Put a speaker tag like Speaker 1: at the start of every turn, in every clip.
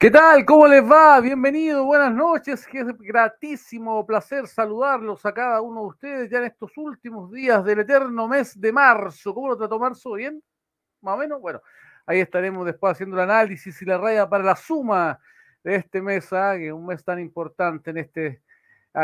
Speaker 1: ¿Qué tal? ¿Cómo les
Speaker 2: va? Bienvenido, buenas noches. Es gratísimo placer saludarlos a cada uno de ustedes ya en estos últimos días del eterno mes de marzo. ¿Cómo lo trató marzo? ¿Bien? ¿Más o menos? Bueno, ahí estaremos después haciendo el análisis y la raya para la suma de este mes, ¿ah? que es un mes tan importante en este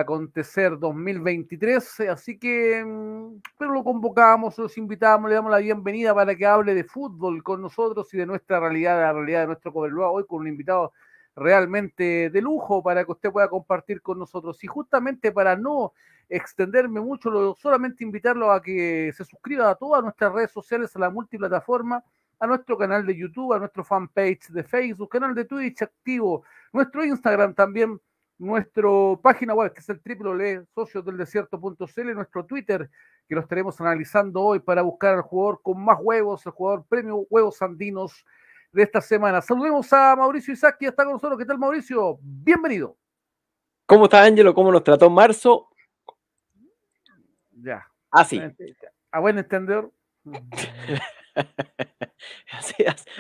Speaker 2: acontecer 2023. Así que, mm, pero lo convocamos, los invitamos, le damos la bienvenida para que hable de fútbol con nosotros y de nuestra realidad, la realidad de nuestro Cobreloa hoy con un invitado realmente de lujo para que usted pueda compartir con nosotros. Y justamente para no extenderme mucho, solamente invitarlo a que se suscriba a todas nuestras redes sociales, a la multiplataforma, a nuestro canal de YouTube, a nuestro fanpage de Facebook, canal de Twitch activo, nuestro Instagram también nuestra página web, que es el triple www.sociosdeldesierto.cl, nuestro Twitter, que los estaremos analizando hoy para buscar al jugador con más huevos, el jugador premio Huevos Andinos de esta semana. Saludemos a Mauricio Isaac, que ya está con nosotros. ¿Qué tal, Mauricio? Bienvenido.
Speaker 3: ¿Cómo está, Ángelo? ¿Cómo nos trató marzo?
Speaker 2: Ya. Así. Ah, a buen entender.
Speaker 3: así,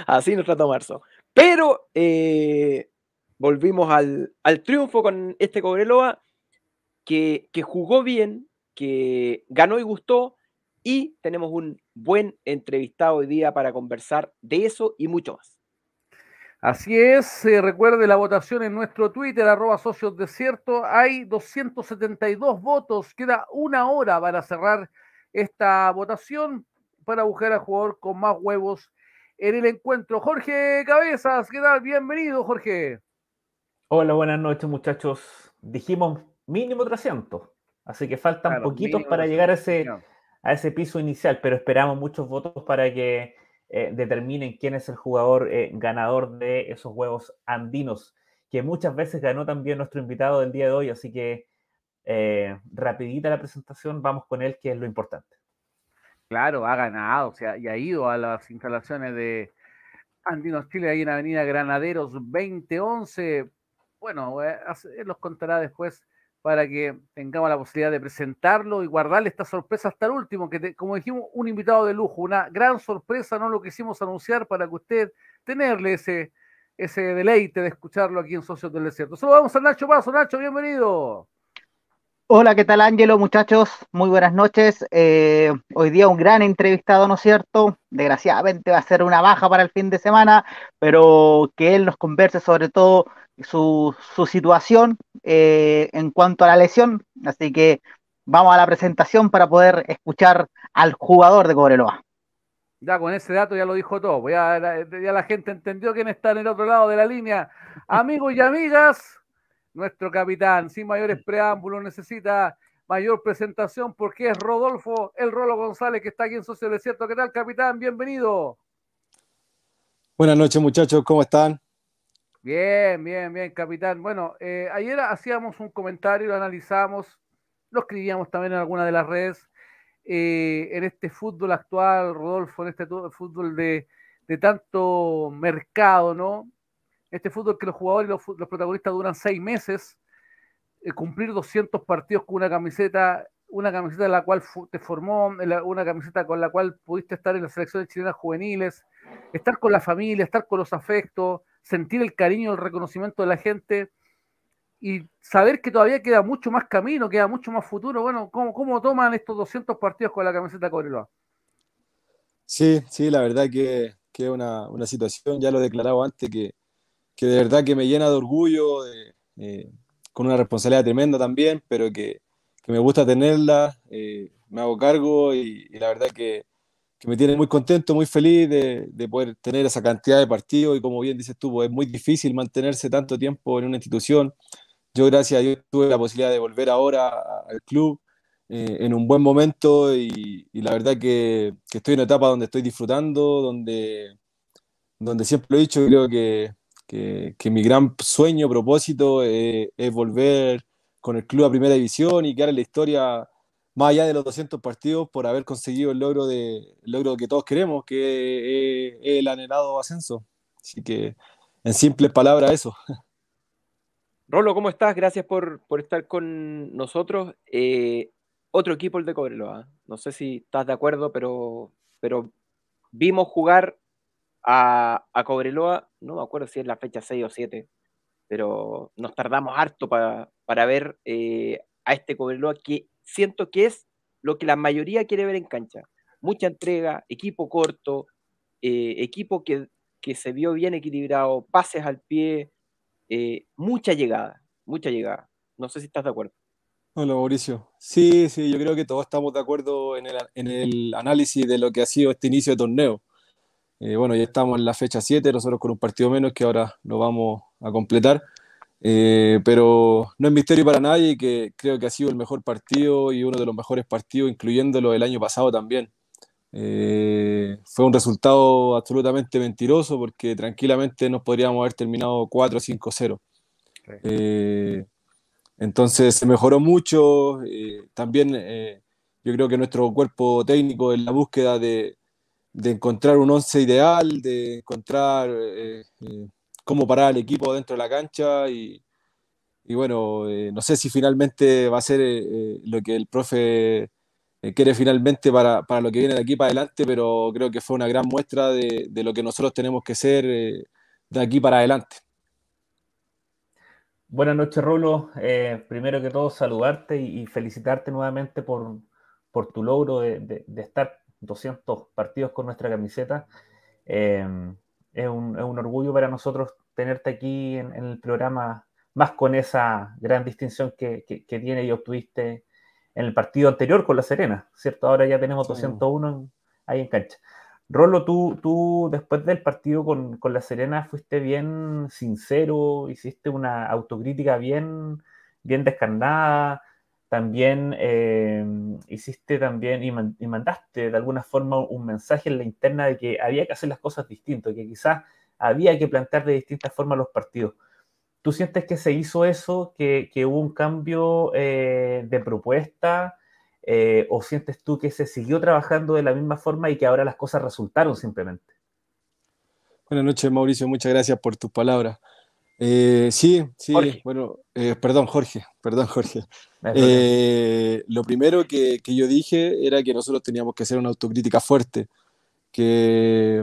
Speaker 3: así, nos trató marzo. Pero eh, volvimos al, triunfo con este Cobreloa que, jugó bien, que ganó y gustó, y tenemos un buen entrevistado hoy día para
Speaker 2: conversar de eso y mucho más. Así es, recuerde la votación en nuestro Twitter, arroba socios desierto. Hay 272 votos, queda una hora para cerrar esta votación para buscar al jugador con más huevos en el encuentro. Jorge Cabezas, ¿qué tal? Bienvenido, Jorge.
Speaker 4: Hola, buenas noches muchachos. Dijimos mínimo 300, así que faltan poquitos para llegar a ese, a ese piso inicial, pero esperamos muchos votos para que eh, determinen quién es el jugador eh, ganador de esos Juegos Andinos, que muchas veces ganó también nuestro invitado del día de hoy, así que eh, rapidita la
Speaker 2: presentación, vamos con él, que es lo importante. Claro, ha ganado, o sea, y ha ido a las instalaciones de Andinos Chile, ahí en Avenida Granaderos 2011, bueno, los contará después para que tengamos la posibilidad de presentarlo y guardarle esta sorpresa hasta el último, que como dijimos, un invitado de lujo, una gran sorpresa, no lo quisimos anunciar para que usted tenerle ese, ese deleite de escucharlo aquí en Socios del Desierto. vamos a Nacho Paso, Nacho, bienvenido.
Speaker 1: Hola, ¿qué tal Ángelo, muchachos? Muy buenas noches. Eh, hoy día un gran entrevistado, ¿no es cierto? Desgraciadamente va a ser una baja para el fin de semana, pero que él nos converse sobre todo su, situación eh, en cuanto a la lesión. Así que vamos a la presentación para poder escuchar al jugador de Cobreloa.
Speaker 2: Ya con ese dato ya lo dijo todo. ya la gente entendió quién está en el otro lado de la línea. Amigos y amigas, nuestro capitán, sin mayores preámbulos, necesita mayor presentación porque es Rodolfo El Rolo González que está aquí en Socio Desierto. ¿Qué tal, capitán? Bienvenido.
Speaker 5: Buenas noches, muchachos, ¿cómo están?
Speaker 2: Bien, bien, bien, capitán. Bueno, eh, ayer hacíamos un comentario, lo analizamos, lo escribíamos también en alguna de las redes. Eh, en este fútbol actual, Rodolfo, en este fútbol de, de tanto mercado, ¿no? este fútbol que los jugadores y los, protagonistas duran seis meses, eh, cumplir 200 partidos con una camiseta, una camiseta en la cual te formó, una camiseta con la cual pudiste estar en las selecciones chilenas juveniles, estar con la familia, estar con los afectos, sentir el cariño, el reconocimiento de la gente y saber que todavía queda mucho más camino, queda mucho más futuro. Bueno, ¿cómo, toman estos 200 partidos con la camiseta Cobreloa?
Speaker 5: Sí, sí, la verdad que, es una situación, ya lo he declarado antes, que, que de verdad que me llena de orgullo, con una responsabilidad tremenda también, pero que, que me gusta tenerla, eh, me hago cargo y, la verdad que, que, me tiene muy contento, muy feliz de, de, poder tener esa cantidad de partidos y como bien dices tú, pues, es muy difícil mantenerse tanto tiempo en una institución. Yo gracias a Dios tuve la posibilidad de volver ahora al club eh, en un buen momento y, la verdad que, que, estoy en una etapa donde estoy disfrutando, donde, donde siempre lo he dicho, creo que que, mi gran sueño, propósito eh, es volver con el club a primera división y quedar en la historia más allá de los 200 partidos por haber conseguido el logro, de, el logro que todos queremos, que
Speaker 3: es el anhelado ascenso.
Speaker 5: Así que, en simples palabras, eso.
Speaker 3: Rolo, ¿cómo estás? Gracias por, estar con nosotros. Eh, otro equipo el de Cobreloa. No sé si estás de acuerdo, pero, pero vimos jugar a, Cobreloa, no me acuerdo si es la fecha 6 o 7, pero nos tardamos harto para ver eh, a este Cobreloa que siento que es lo que la mayoría quiere ver en cancha. Mucha entrega, equipo corto, eh, equipo que, se vio bien equilibrado, pases al pie, eh, mucha llegada, mucha llegada. No sé si estás de acuerdo.
Speaker 5: Hola Mauricio. Sí, sí, yo creo que todos estamos de acuerdo en el, en el análisis de lo que ha sido este inicio de torneo. Eh, bueno, ya estamos en la fecha 7, nosotros con un partido menos que ahora lo vamos a completar. Eh, pero no es misterio para nadie que creo que ha sido el mejor partido y uno de los mejores partidos, incluyéndolo el año pasado también. Eh, fue un resultado absolutamente mentiroso porque tranquilamente nos podríamos haber terminado 4-5-0. entonces se mejoró mucho. también yo creo que nuestro cuerpo técnico en la búsqueda de, de encontrar un once ideal, de encontrar eh, eh, cómo parar al equipo dentro de la cancha y, bueno, eh, no sé si finalmente va a ser lo que el profe quiere finalmente para, lo que viene de aquí para adelante, pero creo que fue una gran muestra de, lo que nosotros tenemos que ser de aquí para adelante.
Speaker 4: Buenas noches, Rulo. primero que todo, saludarte y, felicitarte nuevamente por, tu logro de, de estar 200 partidos con nuestra camiseta. Em, es, un, orgullo para nosotros tenerte aquí en, el programa, más con esa gran distinción que, tiene y obtuviste en el partido anterior con La Serena, ¿cierto? Ahora ya tenemos 201 pues. ahí en cancha. Rolo, tú, después del partido con, La Serena fuiste bien sincero, hiciste una autocrítica bien, bien descarnada, también eh, hiciste también y, mandaste de alguna forma un mensaje en la interna de que había que hacer las cosas distinto, que quizás había que plantear de distintas formas los partidos. ¿Tú sientes que se hizo eso, que, hubo un cambio eh, de propuesta? Eh, ¿O sientes tú que se siguió trabajando de la misma forma y que ahora las cosas resultaron simplemente?
Speaker 5: Buenas noches, Mauricio. Muchas gracias por tus palabras. Eh, sí, sí, bueno, eh, perdón Jorge, perdón Jorge. Eh, lo primero que, que, yo dije era que nosotros teníamos que hacer una autocrítica fuerte, que,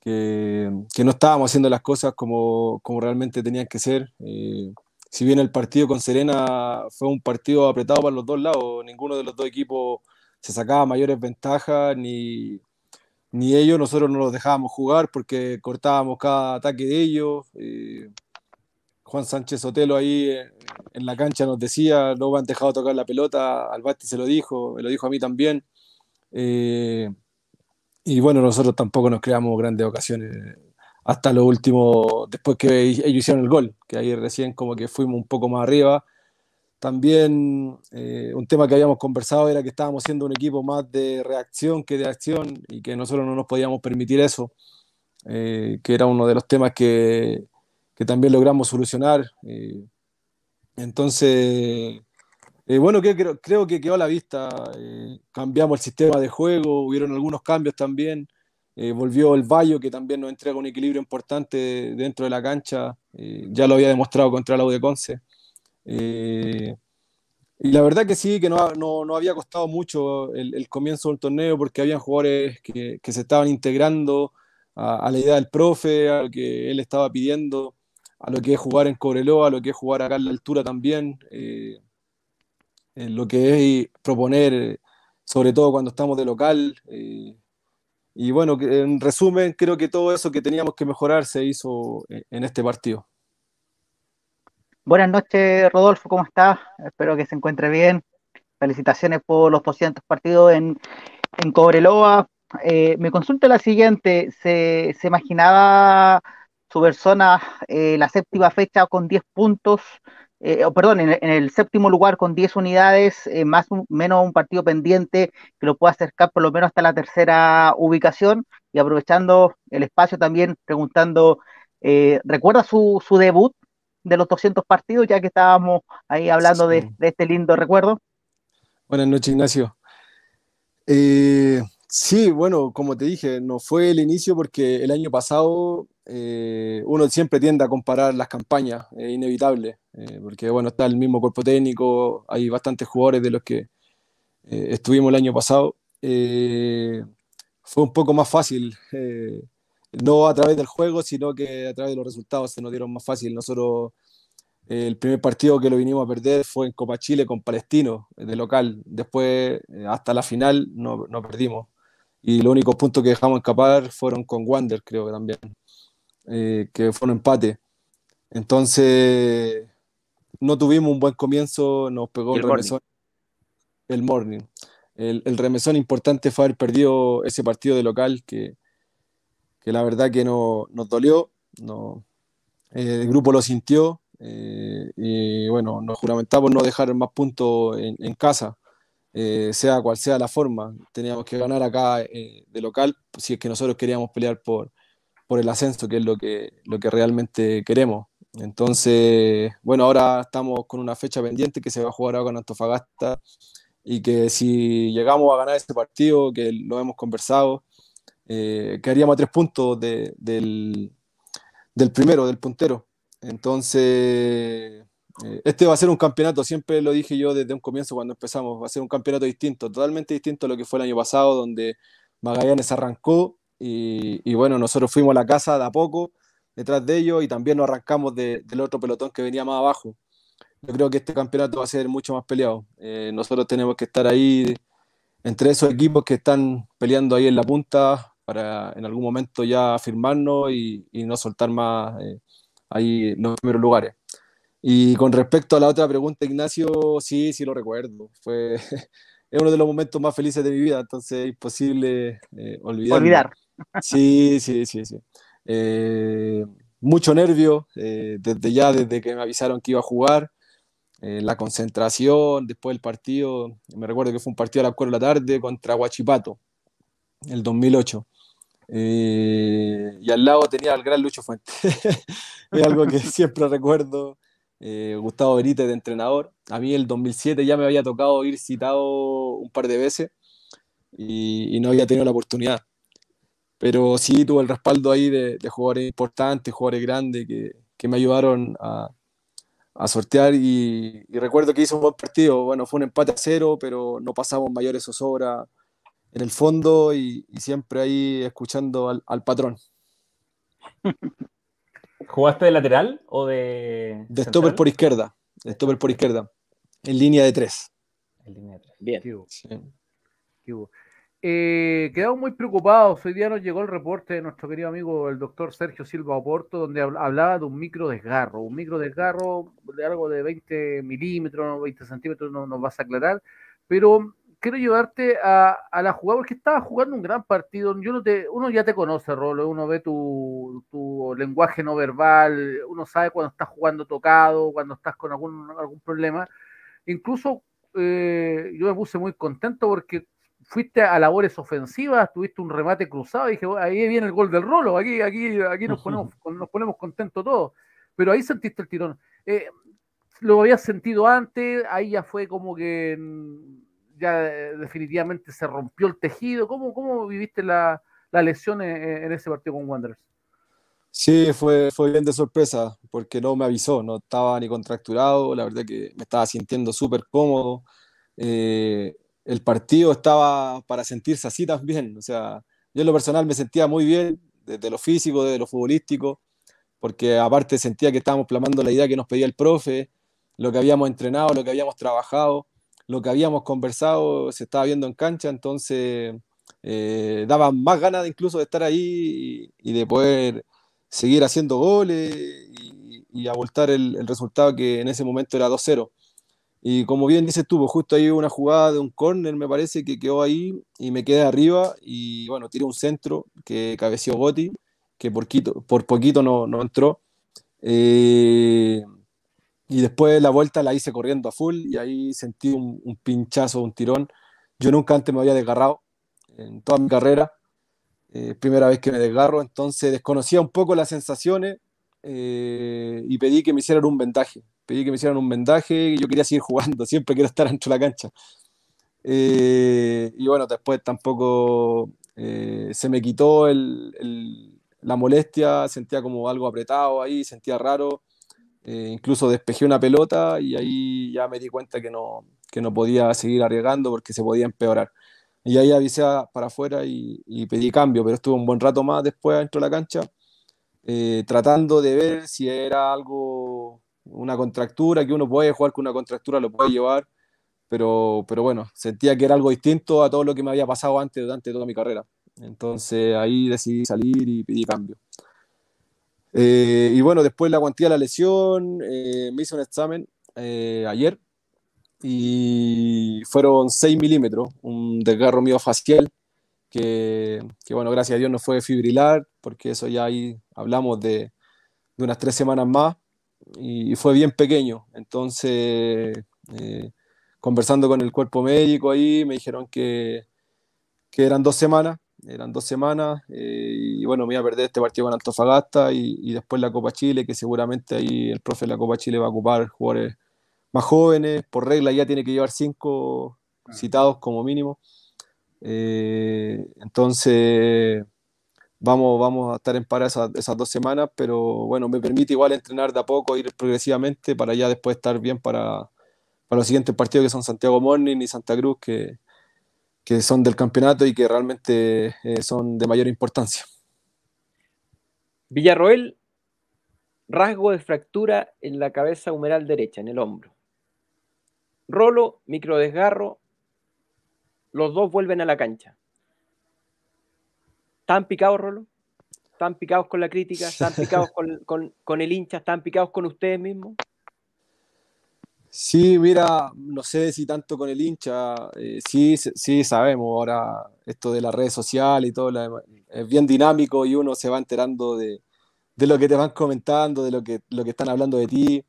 Speaker 5: que, que no estábamos haciendo las cosas como, como realmente tenían que ser. si bien el partido con Serena fue un partido apretado para los dos lados, ninguno de los dos equipos se sacaba mayores ventajas ni, ni ellos, nosotros no los dejábamos jugar porque cortábamos cada ataque de ellos. Juan Sánchez Otelo ahí eh, en la cancha nos decía, no me han dejado tocar la pelota, al se lo dijo, me lo dijo a mí también. Eh, y bueno, nosotros tampoco nos creamos grandes ocasiones eh, hasta lo último, después que ellos hicieron el gol, que ahí recién como que fuimos un poco más arriba. También un tema que habíamos conversado era que estábamos siendo un equipo más de reacción que de acción y que nosotros no nos podíamos permitir eso, que era uno de los temas que, que también logramos solucionar. Eh, entonces, eh, bueno, creo, que quedó a la vista. Eh, cambiamos el sistema de juego, hubieron algunos cambios también. volvió el Bayo, que también nos entrega un equilibrio importante dentro de la cancha. ya lo había demostrado contra el Audeconce. y la verdad que sí, que no, había costado mucho el, comienzo del torneo porque habían jugadores que, se estaban integrando a, a la idea del profe, a lo que él estaba pidiendo a lo que es jugar en Cobreloa, a lo que es jugar acá en la altura también, eh, en lo que es proponer, sobre todo cuando estamos de local. Eh, y bueno, en resumen, creo que todo eso que teníamos que mejorar se hizo eh, en este partido.
Speaker 1: Buenas noches, Rodolfo, ¿cómo estás? Espero que se encuentre bien. Felicitaciones por los 200 partidos en, Cobreloa. Me mi consulta la siguiente, ¿se, se imaginaba tu persona eh, la séptima fecha con 10 puntos, eh, perdón, en, el séptimo lugar con 10 unidades, eh, más o menos un partido pendiente que lo pueda acercar por lo menos hasta la tercera ubicación y aprovechando el espacio también preguntando, eh, ¿recuerda su, debut de los 200 partidos ya que estábamos ahí hablando de, de, este lindo recuerdo?
Speaker 5: Buenas noches, Ignacio. Sí, bueno, como te dije, no fue el inicio porque el año pasado eh, uno siempre tiende a comparar las campañas, es inevitable, eh, porque bueno, está el mismo cuerpo técnico, hay bastantes jugadores de los que eh, estuvimos el año pasado. fue un poco más fácil, no a través del juego, sino que a través de los resultados se nos dieron más fácil. Nosotros el primer partido que lo vinimos a perder fue en Copa Chile con Palestino, de local. Después, hasta la final, no, no perdimos y los únicos puntos que dejamos escapar fueron con Wander, creo que también, eh, que fue un empate. Entonces, no tuvimos un buen comienzo, nos pegó el, remesón. El morning. El, remesón importante fue haber perdido ese partido de local que, la verdad que no, nos dolió. No, eh, el grupo lo sintió eh, y bueno, nos juramentamos no dejar más puntos en casa. Eh, sea cual sea la forma. Teníamos que ganar acá eh, de local si es que nosotros queríamos pelear por, por el ascenso, que es lo que, lo que realmente queremos. Entonces, bueno, ahora estamos con una fecha pendiente que se va a jugar ahora con Antofagasta y que si llegamos a ganar este partido, que lo hemos conversado, eh, quedaríamos a tres puntos del, del primero, del puntero. Entonces, eh, este va a ser un campeonato, siempre lo dije yo desde un comienzo cuando empezamos, va a ser un campeonato distinto, totalmente distinto a lo que fue el año pasado, donde Magallanes arrancó y, bueno, nosotros fuimos a la casa de a poco detrás de ellos y también nos arrancamos del otro pelotón que venía más abajo. Yo creo que este campeonato va a ser mucho más peleado. Eh, nosotros tenemos que estar ahí entre esos equipos que están peleando ahí en la punta para en algún momento ya firmarnos y, no soltar más eh, ahí los primeros lugares. Y con respecto a la otra pregunta, Ignacio, sí, sí lo recuerdo. Fue es uno de los momentos más felices de mi vida, entonces es imposible eh, olvidar. Olvidar. Sí, sí, sí, sí. Eh, mucho nervio, eh, desde ya, desde que me avisaron que iba a jugar, la concentración, después del partido, me recuerdo que fue un partido a las de la tarde contra Guachipato el 2008. y al lado tenía al gran Lucho Fuente. es algo que siempre recuerdo. Eh, Gustavo Berite de entrenador. A mí el 2007 ya me había tocado ir citado un par de veces y, no había tenido la oportunidad. Pero sí tuve el respaldo ahí de, jugadores importantes, jugadores grandes que, me ayudaron a, sortear y, recuerdo que hizo un buen partido. Bueno, fue un empate a cero, pero no pasamos
Speaker 4: mayores zozobra
Speaker 5: en el fondo y, siempre ahí escuchando al, al patrón.
Speaker 4: ¿Jugaste de lateral o de.? De stopper
Speaker 5: por izquierda. De stopper por izquierda. En línea de tres. En línea de tres. Bien.
Speaker 2: Eh, quedamos muy preocupados. Hoy día nos llegó el reporte de nuestro querido amigo el doctor Sergio Silva Oporto, donde hablaba de un micro desgarro. Un micro desgarro de algo de 20 milímetros, 20 centímetros, no nos vas a aclarar. Pero quiero llevarte a, la jugada, porque estaba jugando un gran partido. uno ya te conoce, Rolo, uno ve tu, lenguaje no verbal, uno sabe cuando estás jugando tocado, cuando estás con algún, algún problema. Incluso eh, yo me puse muy contento porque fuiste a labores ofensivas, tuviste un remate cruzado, y dije, ahí viene el gol del Rolo, aquí, aquí, aquí nos ponemos, nos ponemos contentos todos. Pero ahí sentiste el tirón. Eh, lo habías sentido antes, ahí ya fue como que mm, ya eh, definitivamente se rompió el tejido. ¿Cómo, cómo viviste la, la lesión en, ese partido con Wanderers?
Speaker 5: Sí, fue, fue bien de sorpresa, porque no me avisó, no estaba ni contracturado, la verdad que me estaba sintiendo súper cómodo. Eh, el partido estaba para sentirse así también, o sea, yo en lo personal me sentía muy bien, desde lo físico, desde lo futbolístico, porque aparte sentía que estábamos plamando la idea que nos pedía el profe, lo que habíamos entrenado, lo que habíamos trabajado lo que habíamos conversado se estaba viendo en cancha, entonces eh, daba más ganas incluso de estar ahí y, de poder seguir haciendo goles y, y abultar el, resultado que en ese momento era 2-0. Y como bien dice tuvo pues, justo ahí una jugada de un córner, me parece, que quedó ahí y me quedé arriba y bueno, tiré un centro que cabeció Gotti, que por, por poquito no, entró. Eh, y después la vuelta la hice corriendo a full y ahí sentí un, pinchazo, un tirón. Yo nunca antes me había desgarrado en toda mi carrera. Eh, primera vez que me desgarro, entonces desconocía un poco las sensaciones eh, y pedí que me hicieran un vendaje. Pedí que me hicieran un vendaje y yo quería seguir jugando, siempre quiero estar dentro de la cancha. Eh, y bueno, después tampoco eh, se me quitó la molestia, sentía como algo apretado ahí, sentía raro. Eh, incluso despejé una pelota y ahí ya me di cuenta que no, no podía seguir arriesgando porque se podía empeorar. Y ahí avisé para afuera y, pedí cambio, pero estuve un buen rato más después dentro de la cancha, eh, tratando de ver si era algo, una contractura, que uno puede jugar con una contractura, lo puede llevar, pero, pero bueno, sentía que era algo distinto a todo lo que me había pasado antes durante toda mi carrera. Entonces ahí decidí salir y pedí cambio. Eh, y bueno, después la cuantía de la lesión, eh, me hizo un examen eh, ayer y fueron 6 milímetros, un desgarro mío facial, que, bueno, gracias a Dios no fue fibrilar, porque eso ya ahí hablamos de, unas tres semanas más y, fue bien pequeño. Entonces, conversando con el cuerpo médico ahí, me dijeron que eran dos semanas eran dos semanas, eh, y bueno, me iba a perder este partido con Antofagasta y, después la Copa Chile, que seguramente ahí el profe de la Copa Chile va a ocupar jugadores más jóvenes, por regla ya tiene que llevar cinco ah. citados como mínimo. Eh, entonces, vamos, vamos a estar en par esas, esas, dos semanas, pero bueno, me permite igual entrenar de a poco, ir progresivamente para ya después estar bien para, para los siguientes partidos que son Santiago Morning y Santa Cruz, que, que son del campeonato y que realmente eh, son de mayor importancia.
Speaker 3: Villarroel, rasgo de fractura en la cabeza humeral derecha, en el hombro. Rolo, microdesgarro, los dos vuelven a la cancha. ¿Están picados, Rolo? ¿Están picados con la crítica? ¿Están picados con, con el hincha? ¿Están picados con ustedes mismos?
Speaker 5: Sí, mira, no sé si tanto con el hincha, eh, sí, sí sabemos ahora esto de las redes sociales y todo, es bien dinámico y uno se va enterando de, lo que te van comentando, de lo que, lo que están hablando de ti.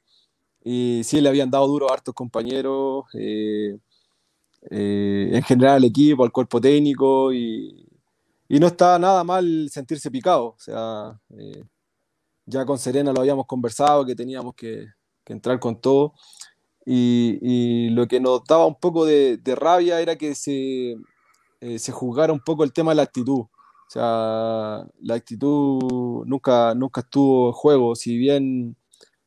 Speaker 5: Y sí, le habían dado duro a hartos compañeros, eh, eh, en general al equipo, al cuerpo técnico, y, y, no está nada mal sentirse picado. O sea, ya con Serena lo habíamos conversado, que teníamos que entrar con todo. Y, lo que nos daba un poco de, rabia era que se, eh, se, juzgara un poco el tema de la actitud. O sea, la actitud nunca, nunca estuvo en juego, si bien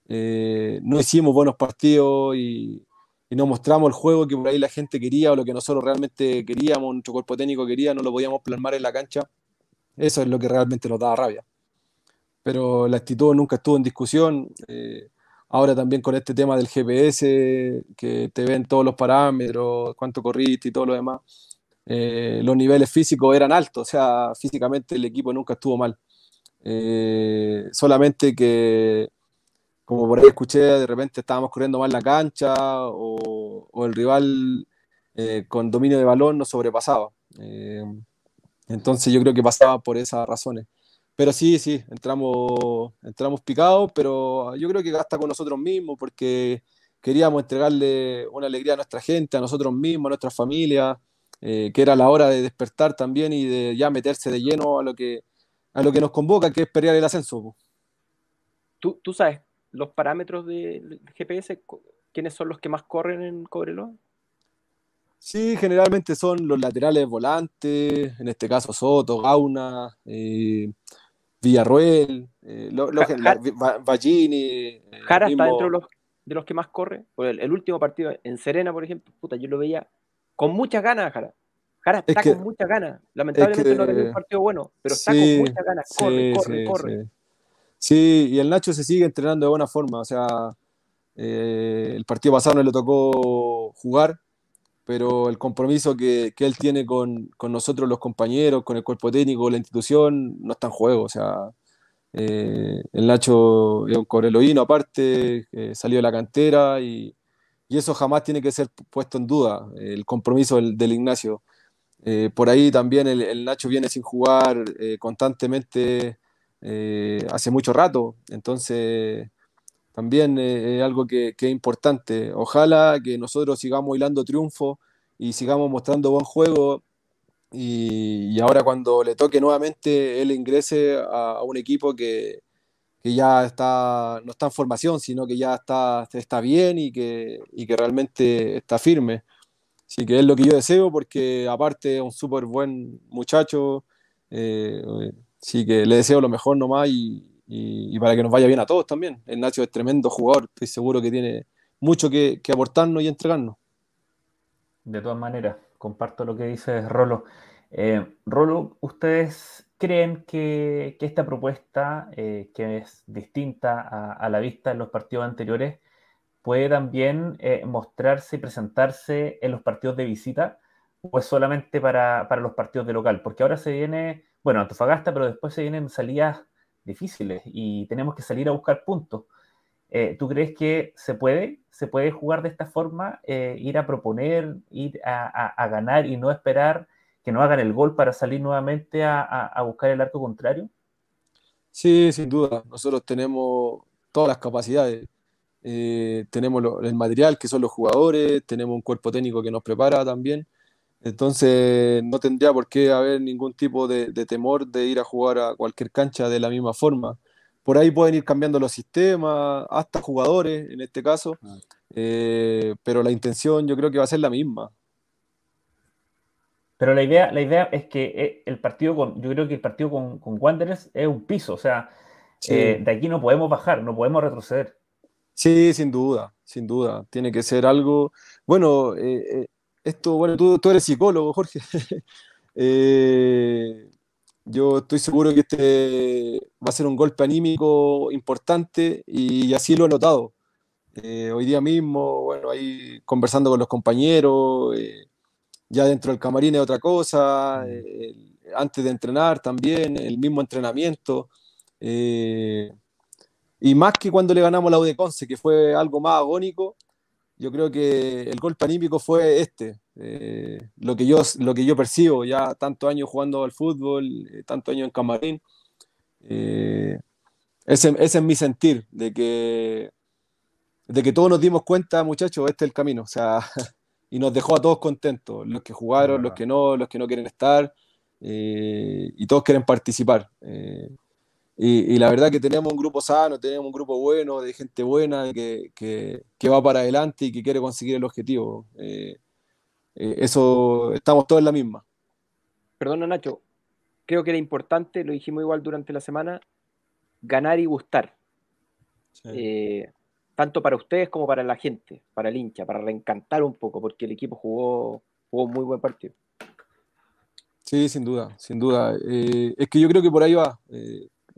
Speaker 5: eh, no hicimos buenos partidos y, no mostramos el juego que por ahí la gente quería o lo que nosotros realmente queríamos, nuestro cuerpo técnico quería, no lo podíamos plasmar en la cancha. Eso es lo que realmente nos daba rabia. Pero la actitud nunca estuvo en discusión. Eh, Ahora también con este tema del GPS, que te ven todos los parámetros, cuánto corriste y todo lo demás, eh, los niveles físicos eran altos, o sea, físicamente el equipo nunca estuvo mal. Eh, solamente que, como por ahí escuché, de repente estábamos corriendo mal la cancha o, el rival eh, con dominio de balón nos sobrepasaba. entonces yo creo que pasaba por esas razones. Pero sí, sí, entramos, entramos picados, pero yo creo que gasta con nosotros mismos porque queríamos entregarle una alegría a nuestra gente, a nosotros mismos, a nuestra familia, eh, que era la hora de despertar también y de ya meterse de lleno a lo que, a lo que nos convoca, que es pelear el ascenso.
Speaker 3: ¿Tú, sabes los parámetros del GPS? ¿Quiénes son los que más corren en Cobreloa?
Speaker 5: Sí, generalmente son los laterales volantes, en este caso Soto, Gauna, eh, Villarroel, Jara está dentro de los,
Speaker 3: de los, que más corre. El, último partido en Serena, por ejemplo, puta, yo lo veía con muchas ganas, Jara. Jara está con muchas ganas. Lamentablemente no ha un partido bueno, pero está con muchas ganas. Corre, corre, corre.
Speaker 5: Sí. y el Nacho se sigue entrenando de buena forma. O sea, eh, el partido pasado no le tocó jugar, pero el compromiso que, que él tiene con, con, nosotros los compañeros, con el cuerpo técnico, la institución, no está en juego. O sea, eh, el Nacho con un aparte, eh, salió de la cantera y, y, eso jamás tiene que ser puesto en duda, el compromiso del, Ignacio. Eh, por ahí también el, el, Nacho viene sin jugar constantemente hace mucho rato, entonces también eh, es algo que, es importante. Ojalá que nosotros sigamos hilando triunfo y sigamos mostrando buen juego y, ahora cuando le toque nuevamente, él ingrese a, un equipo que, ya está, no está en formación, sino que ya está, está bien y que, que realmente está firme. Así que es lo que yo deseo porque aparte es un súper buen muchacho, eh, así que le deseo lo mejor nomás y, y, para que nos vaya bien a todos también. El Nacho es tremendo jugador, estoy seguro que tiene
Speaker 4: mucho que, aportarnos y entregarnos. De todas maneras, comparto lo que dice Rolo. Eh, Rolo, ¿ustedes creen que, esta propuesta, eh, que es distinta a, la vista en los partidos anteriores, puede también eh, mostrarse y presentarse en los partidos de visita? ¿O es solamente para, para los partidos de local? Porque ahora se viene, bueno, Antofagasta, pero después se vienen salidas difíciles y tenemos que salir a buscar puntos. Eh, ¿Tú crees que se puede? ¿Se puede jugar de esta forma? Eh, ir a proponer, ir a, ganar y no esperar que no hagan el gol para salir nuevamente a, buscar el arco contrario? Sí, sin duda. Nosotros tenemos todas las capacidades. Eh,
Speaker 5: tenemos el material que son los jugadores, tenemos un cuerpo técnico que nos prepara también. Entonces no tendría por qué haber ningún tipo de, temor de ir a jugar a cualquier cancha de la misma forma. Por ahí pueden ir cambiando los sistemas, hasta jugadores en este caso, eh, pero la intención yo creo que va a ser la misma.
Speaker 4: Pero la idea, la idea es que eh, el partido con, yo creo que el partido con, Wanderers es un piso, o sea, eh, de aquí no podemos bajar, no podemos retroceder.
Speaker 5: Sí, sin duda, sin duda. Tiene que ser algo. Bueno, esto, bueno, tú, tú eres psicólogo, Jorge. Eh, yo estoy seguro que este va a ser un golpe anímico importante y así lo he notado. Eh, hoy día mismo, bueno, ahí conversando con los compañeros, eh, ya dentro del camarín es otra cosa, antes de entrenar también, el mismo entrenamiento. y más que cuando le ganamos la Conce, que fue algo más agónico, yo creo que el gol anímico fue este. Eh, lo, que yo, lo que yo percibo, ya tantos años jugando al fútbol, eh, tantos años en camarín. Eh, ese, ese, es mi sentir, de que, de que todos nos dimos cuenta, muchachos, este es el camino. O sea, y nos dejó a todos contentos, los que jugaron, los ah. que no, los que no quieren estar, y todos quieren participar. Y, la verdad que tenemos un grupo sano, tenemos un grupo bueno, de gente buena, que, va para adelante y que quiere conseguir el objetivo. Eh, eh, eso, estamos todos en la misma.
Speaker 3: Perdona, Nacho, creo que era importante, lo dijimos igual durante la semana, ganar y gustar.
Speaker 5: Eh,
Speaker 3: tanto para ustedes como para la gente, para el hincha, para reencantar un poco, porque el equipo jugó, jugó un muy buen partido.
Speaker 5: Sí, sin duda, sin duda. es que yo creo que por ahí va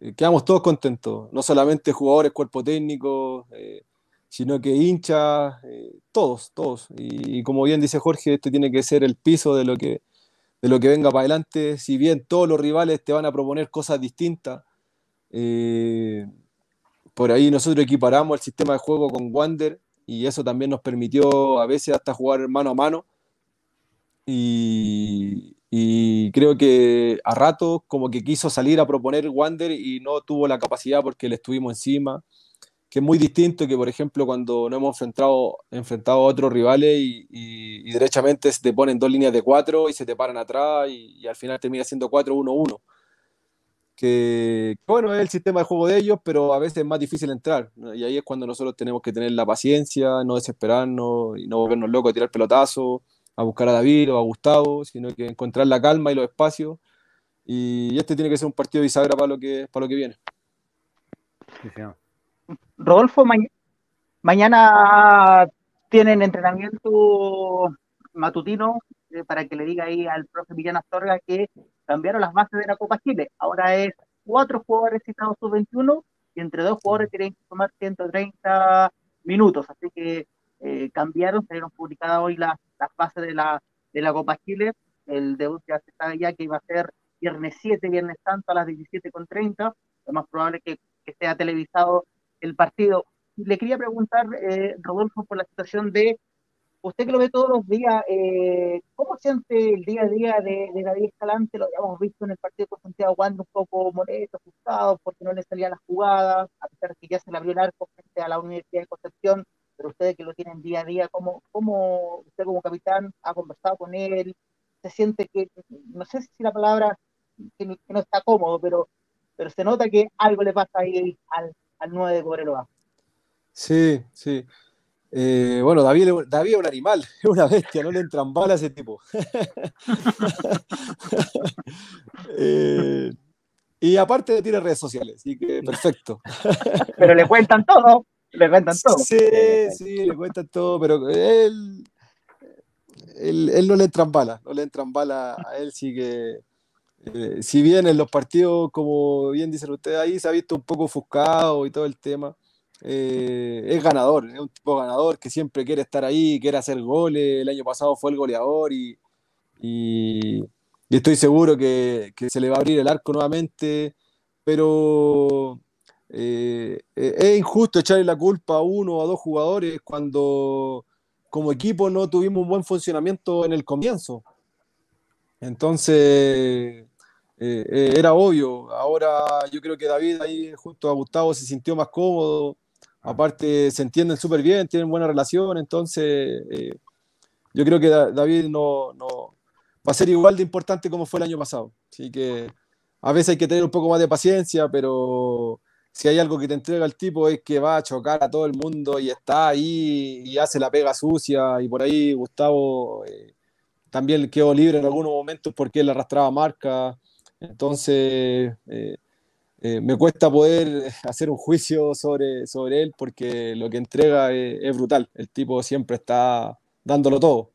Speaker 5: eh, quedamos todos contentos, no solamente jugadores, cuerpo técnico, eh, sino que hinchas, eh, todos, todos. Y, como bien dice Jorge, este tiene que ser el piso de lo que, de lo que venga para adelante, si bien todos los rivales te van a proponer cosas distintas. por ahí nosotros equiparamos el sistema de juego con Wander y eso también nos permitió a veces hasta jugar mano a mano. Y, y creo que a rato como que quiso salir a proponer Wander y no tuvo la capacidad porque le estuvimos encima, que es muy distinto que, por ejemplo, cuando no hemos enfrentado, enfrentado a otros rivales y, derechamente se te ponen dos líneas de cuatro y se te paran atrás y, al final termina siendo 4-1-1. Que, bueno, es el sistema de juego de ellos, pero a veces es más difícil entrar. Y ahí es cuando nosotros tenemos que tener la paciencia, no desesperarnos y no volvernos locos, tirar pelotazos a buscar a David o a Gustavo, sino que encontrar la calma y los espacios. Y este tiene que ser un partido bisagra para lo que, para lo que viene.
Speaker 1: Rodolfo, mañana tienen entrenamiento matutino eh, para que le diga ahí al profe Millán Astorga que cambiaron las bases de la Copa Chile. Ahora es cuatro jugadores citados sub-21 y entre dos jugadores tienen que tomar 130 minutos. Así que eh, cambiaron, salieron publicadas hoy las la fase de la, de la Copa Chile. El debut ya se sabe ya que iba a ser viernes 7, viernes santo a las 17.30. Lo más probable que, que sea televisado el partido. Le quería preguntar, eh, Rodolfo, por la situación de usted que lo ve todos los días, eh, ¿cómo siente el día a día de, de David Escalante? Lo habíamos visto en el partido con Santiago Wanda un poco molesto, ajustado porque no le salían las jugadas, a pesar de que ya se le abrió el arco frente a la Universidad de Concepción ustedes que lo tienen día a día, como cómo usted como capitán ha conversado con él? ¿Se siente que, no sé si la palabra, que, no está cómodo, pero, pero se nota que algo le pasa ahí al, 9 de Cobreloa?
Speaker 5: Sí, sí. Eh, bueno, David, es un animal, es una bestia, no le entran balas a ese tipo. Eh, y aparte tiene redes sociales, así que perfecto. Pero le cuentan todo le cuentan todo. Sí, sí, le cuentan todo, pero él, él, él no le balas, no le balas a él, sí que... Eh, si bien en los partidos, como bien dicen ustedes, ahí se ha visto un poco ofuscado y todo el tema, eh, es ganador, es un tipo ganador que siempre quiere estar ahí, quiere hacer goles, el año pasado fue el goleador y, y, estoy seguro que, que, se le va a abrir el arco nuevamente, pero eh, eh, es injusto echarle la culpa a uno o a dos jugadores cuando como equipo no tuvimos un buen funcionamiento en el comienzo. Entonces, eh, era obvio. Ahora yo creo que David ahí junto a Gustavo se sintió más cómodo. Aparte, se entienden súper bien, tienen buena relación. Entonces, yo creo que David no, va a ser igual de importante como fue el año pasado. Así que a veces hay que tener un poco más de paciencia, pero si hay algo que te entrega el tipo es que va a chocar a todo el mundo y está ahí y hace la pega sucia y por ahí Gustavo eh, también quedó libre en algunos momentos porque él arrastraba marca. Entonces, eh, eh, me cuesta poder hacer un juicio sobre, sobre él porque lo que entrega es brutal. El tipo siempre está dándolo todo.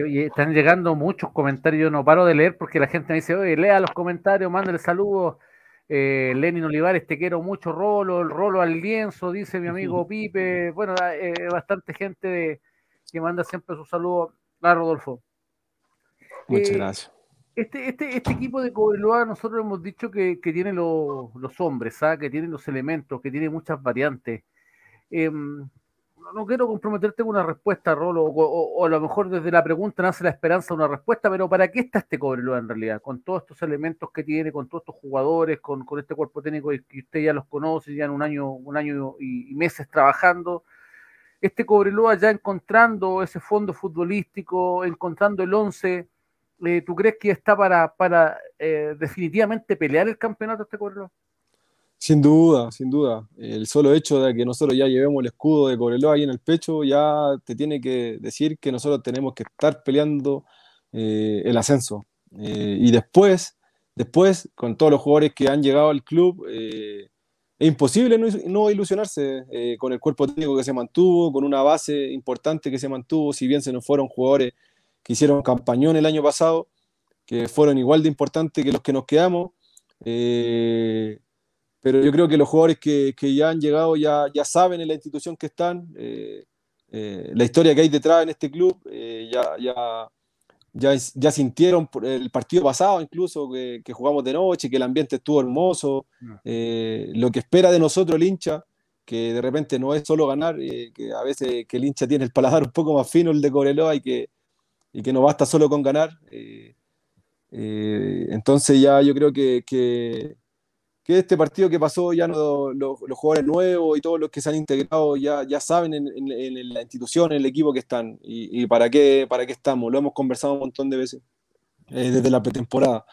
Speaker 2: Sí, están llegando muchos comentarios, yo no paro de leer porque la gente me dice, oye, lea los comentarios, manda el saludo eh, Lenin Olivares, te quiero mucho, Rolo, el Rolo al lienzo, dice mi amigo Pipe. Bueno, eh, bastante gente que manda siempre su saludo a Rodolfo. Muchas eh, gracias. Este, este, este, equipo de Cobeloa nosotros hemos dicho que, tiene los hombres, ¿ah? que tiene los elementos, que tiene muchas variantes. Em, no, quiero comprometerte con una respuesta, Rolo, o, a lo mejor desde la pregunta nace la esperanza de una respuesta, pero ¿para qué está este Cobreloa en realidad? Con todos estos elementos que tiene, con todos estos jugadores, con, este cuerpo técnico que usted ya los conoce, ya en un año, un año y, meses trabajando. Este Cobreloa ya encontrando ese fondo futbolístico, encontrando el once, eh, ¿tú crees que está para, para eh, definitivamente pelear el campeonato este Cobreloa?
Speaker 5: Sin duda, sin duda. El solo hecho de que nosotros ya llevemos el escudo de Cobreloa ahí en el pecho ya te tiene que decir que nosotros tenemos que estar peleando eh, el ascenso. Eh, y después, después, con todos los jugadores que han llegado al club, eh, es imposible no, ilusionarse con el cuerpo técnico que se mantuvo, con una base importante que se mantuvo, si bien se nos fueron jugadores que hicieron campañón el año pasado, que fueron igual de importantes que los que nos quedamos pero yo creo que los jugadores que, que ya han llegado ya, ya saben en la institución que están, eh, eh, la historia que hay detrás en este club, eh, ya, ya, ya, sintieron el partido pasado incluso que, jugamos de noche, que el ambiente estuvo hermoso, ah. lo que espera de nosotros el hincha, que de repente no es solo ganar, que a veces que el hincha tiene el paladar un poco más fino el de Coreloa y que, y que no basta solo con ganar. entonces ya yo creo que que este partido que pasó ya los, los jugadores nuevos y todos los que se han integrado ya, ya saben en, en, la institución, en el equipo que están y, y, para, qué, para qué estamos. Lo hemos conversado un montón de veces eh, desde la pretemporada.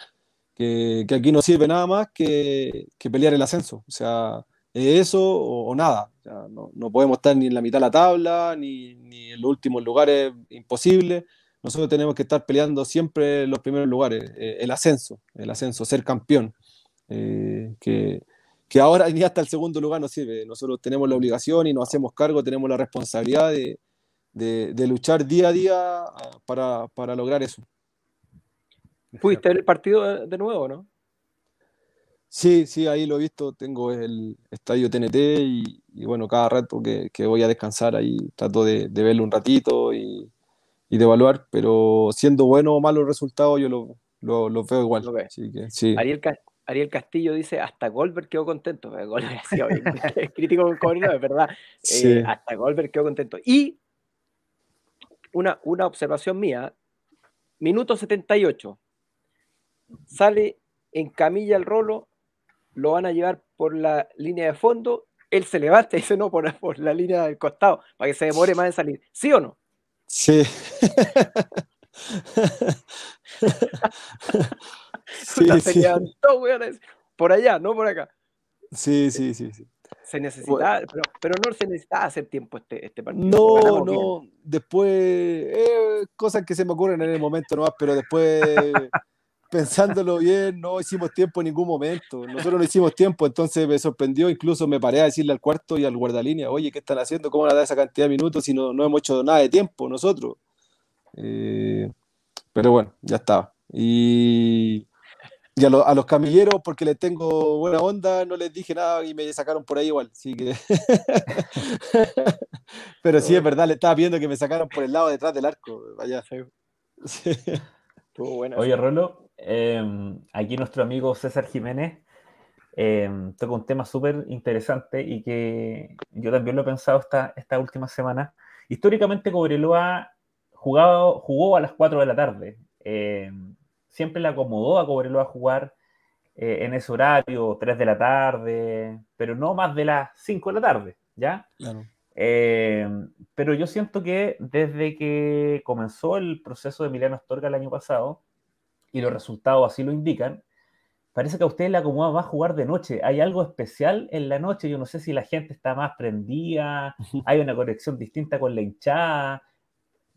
Speaker 5: Que, que, aquí no sirve nada más que, que pelear el ascenso. O sea, eso o, nada. no, no, podemos estar ni en la mitad de la tabla, ni, ni en los últimos lugares, imposible. Nosotros tenemos que estar peleando siempre en los primeros lugares, eh, el ascenso, el ascenso, ser campeón. Eh, que, ahora ni hasta el segundo lugar nos sirve. Nosotros tenemos la obligación y nos hacemos cargo, tenemos la responsabilidad de, luchar día a día
Speaker 3: ah, para, lograr eso. Fuiste el partido de nuevo, ¿no?
Speaker 5: Sí, sí, ahí lo he visto. Tengo el estadio TNT y, bueno, cada rato que, voy a descansar ahí trato de, verlo un ratito y, de evaluar, pero siendo bueno o malo el resultado, yo lo, veo igual. Ariel sí.
Speaker 3: Ariel Castillo dice, hasta Goldberg quedó contento. crítico con es verdad. Eh, hasta Goldberg quedó contento. Y una, una observación mía, minuto 78, sale en camilla el rolo, lo van a llevar por la línea de fondo, él se levanta y dice, no, por, por la línea del costado, para que se demore más en salir. ¿Sí o no?
Speaker 5: Sí.
Speaker 3: sí, por allá, no por acá.
Speaker 5: Sí, sí, sí,
Speaker 3: Se necesita pero, pero, no se necesita hacer tiempo este, este partido. No, no,
Speaker 5: después, eh, cosas que se me ocurren en el momento nomás, pero después, pensándolo bien, no hicimos tiempo en ningún momento. Nosotros no hicimos tiempo, entonces me sorprendió, incluso me paré a decirle al cuarto y al guardalínea, oye, ¿qué están haciendo? ¿Cómo van a dar esa cantidad de minutos si no, no hemos hecho nada de tiempo nosotros? Eh, pero bueno, ya estaba. Y, a, los camilleros, porque les tengo buena onda, no les dije nada y me sacaron por ahí igual. que... pero sí, es verdad, le estaba viendo que me sacaron por el lado detrás del arco. Vaya.
Speaker 4: Estuvo buena. Oye, Rolo, em, aquí nuestro amigo César Jiménez. Em, toca un tema súper interesante y que yo también lo he pensado esta, esta última semana. Históricamente Cobreloa jugado, jugó a las 4 de la tarde. Eh, siempre le acomodó a a jugar eh, en ese horario, 3 de la tarde, pero no más de las 5 de la tarde, ¿ya? Eh, pero yo siento que desde que comenzó el proceso de Emiliano Astorga el año pasado, y los resultados así lo indican, parece que a ustedes la acomoda más jugar de noche. Hay algo especial en la noche. Yo no sé si la gente está más prendida, hay una conexión distinta con la hinchada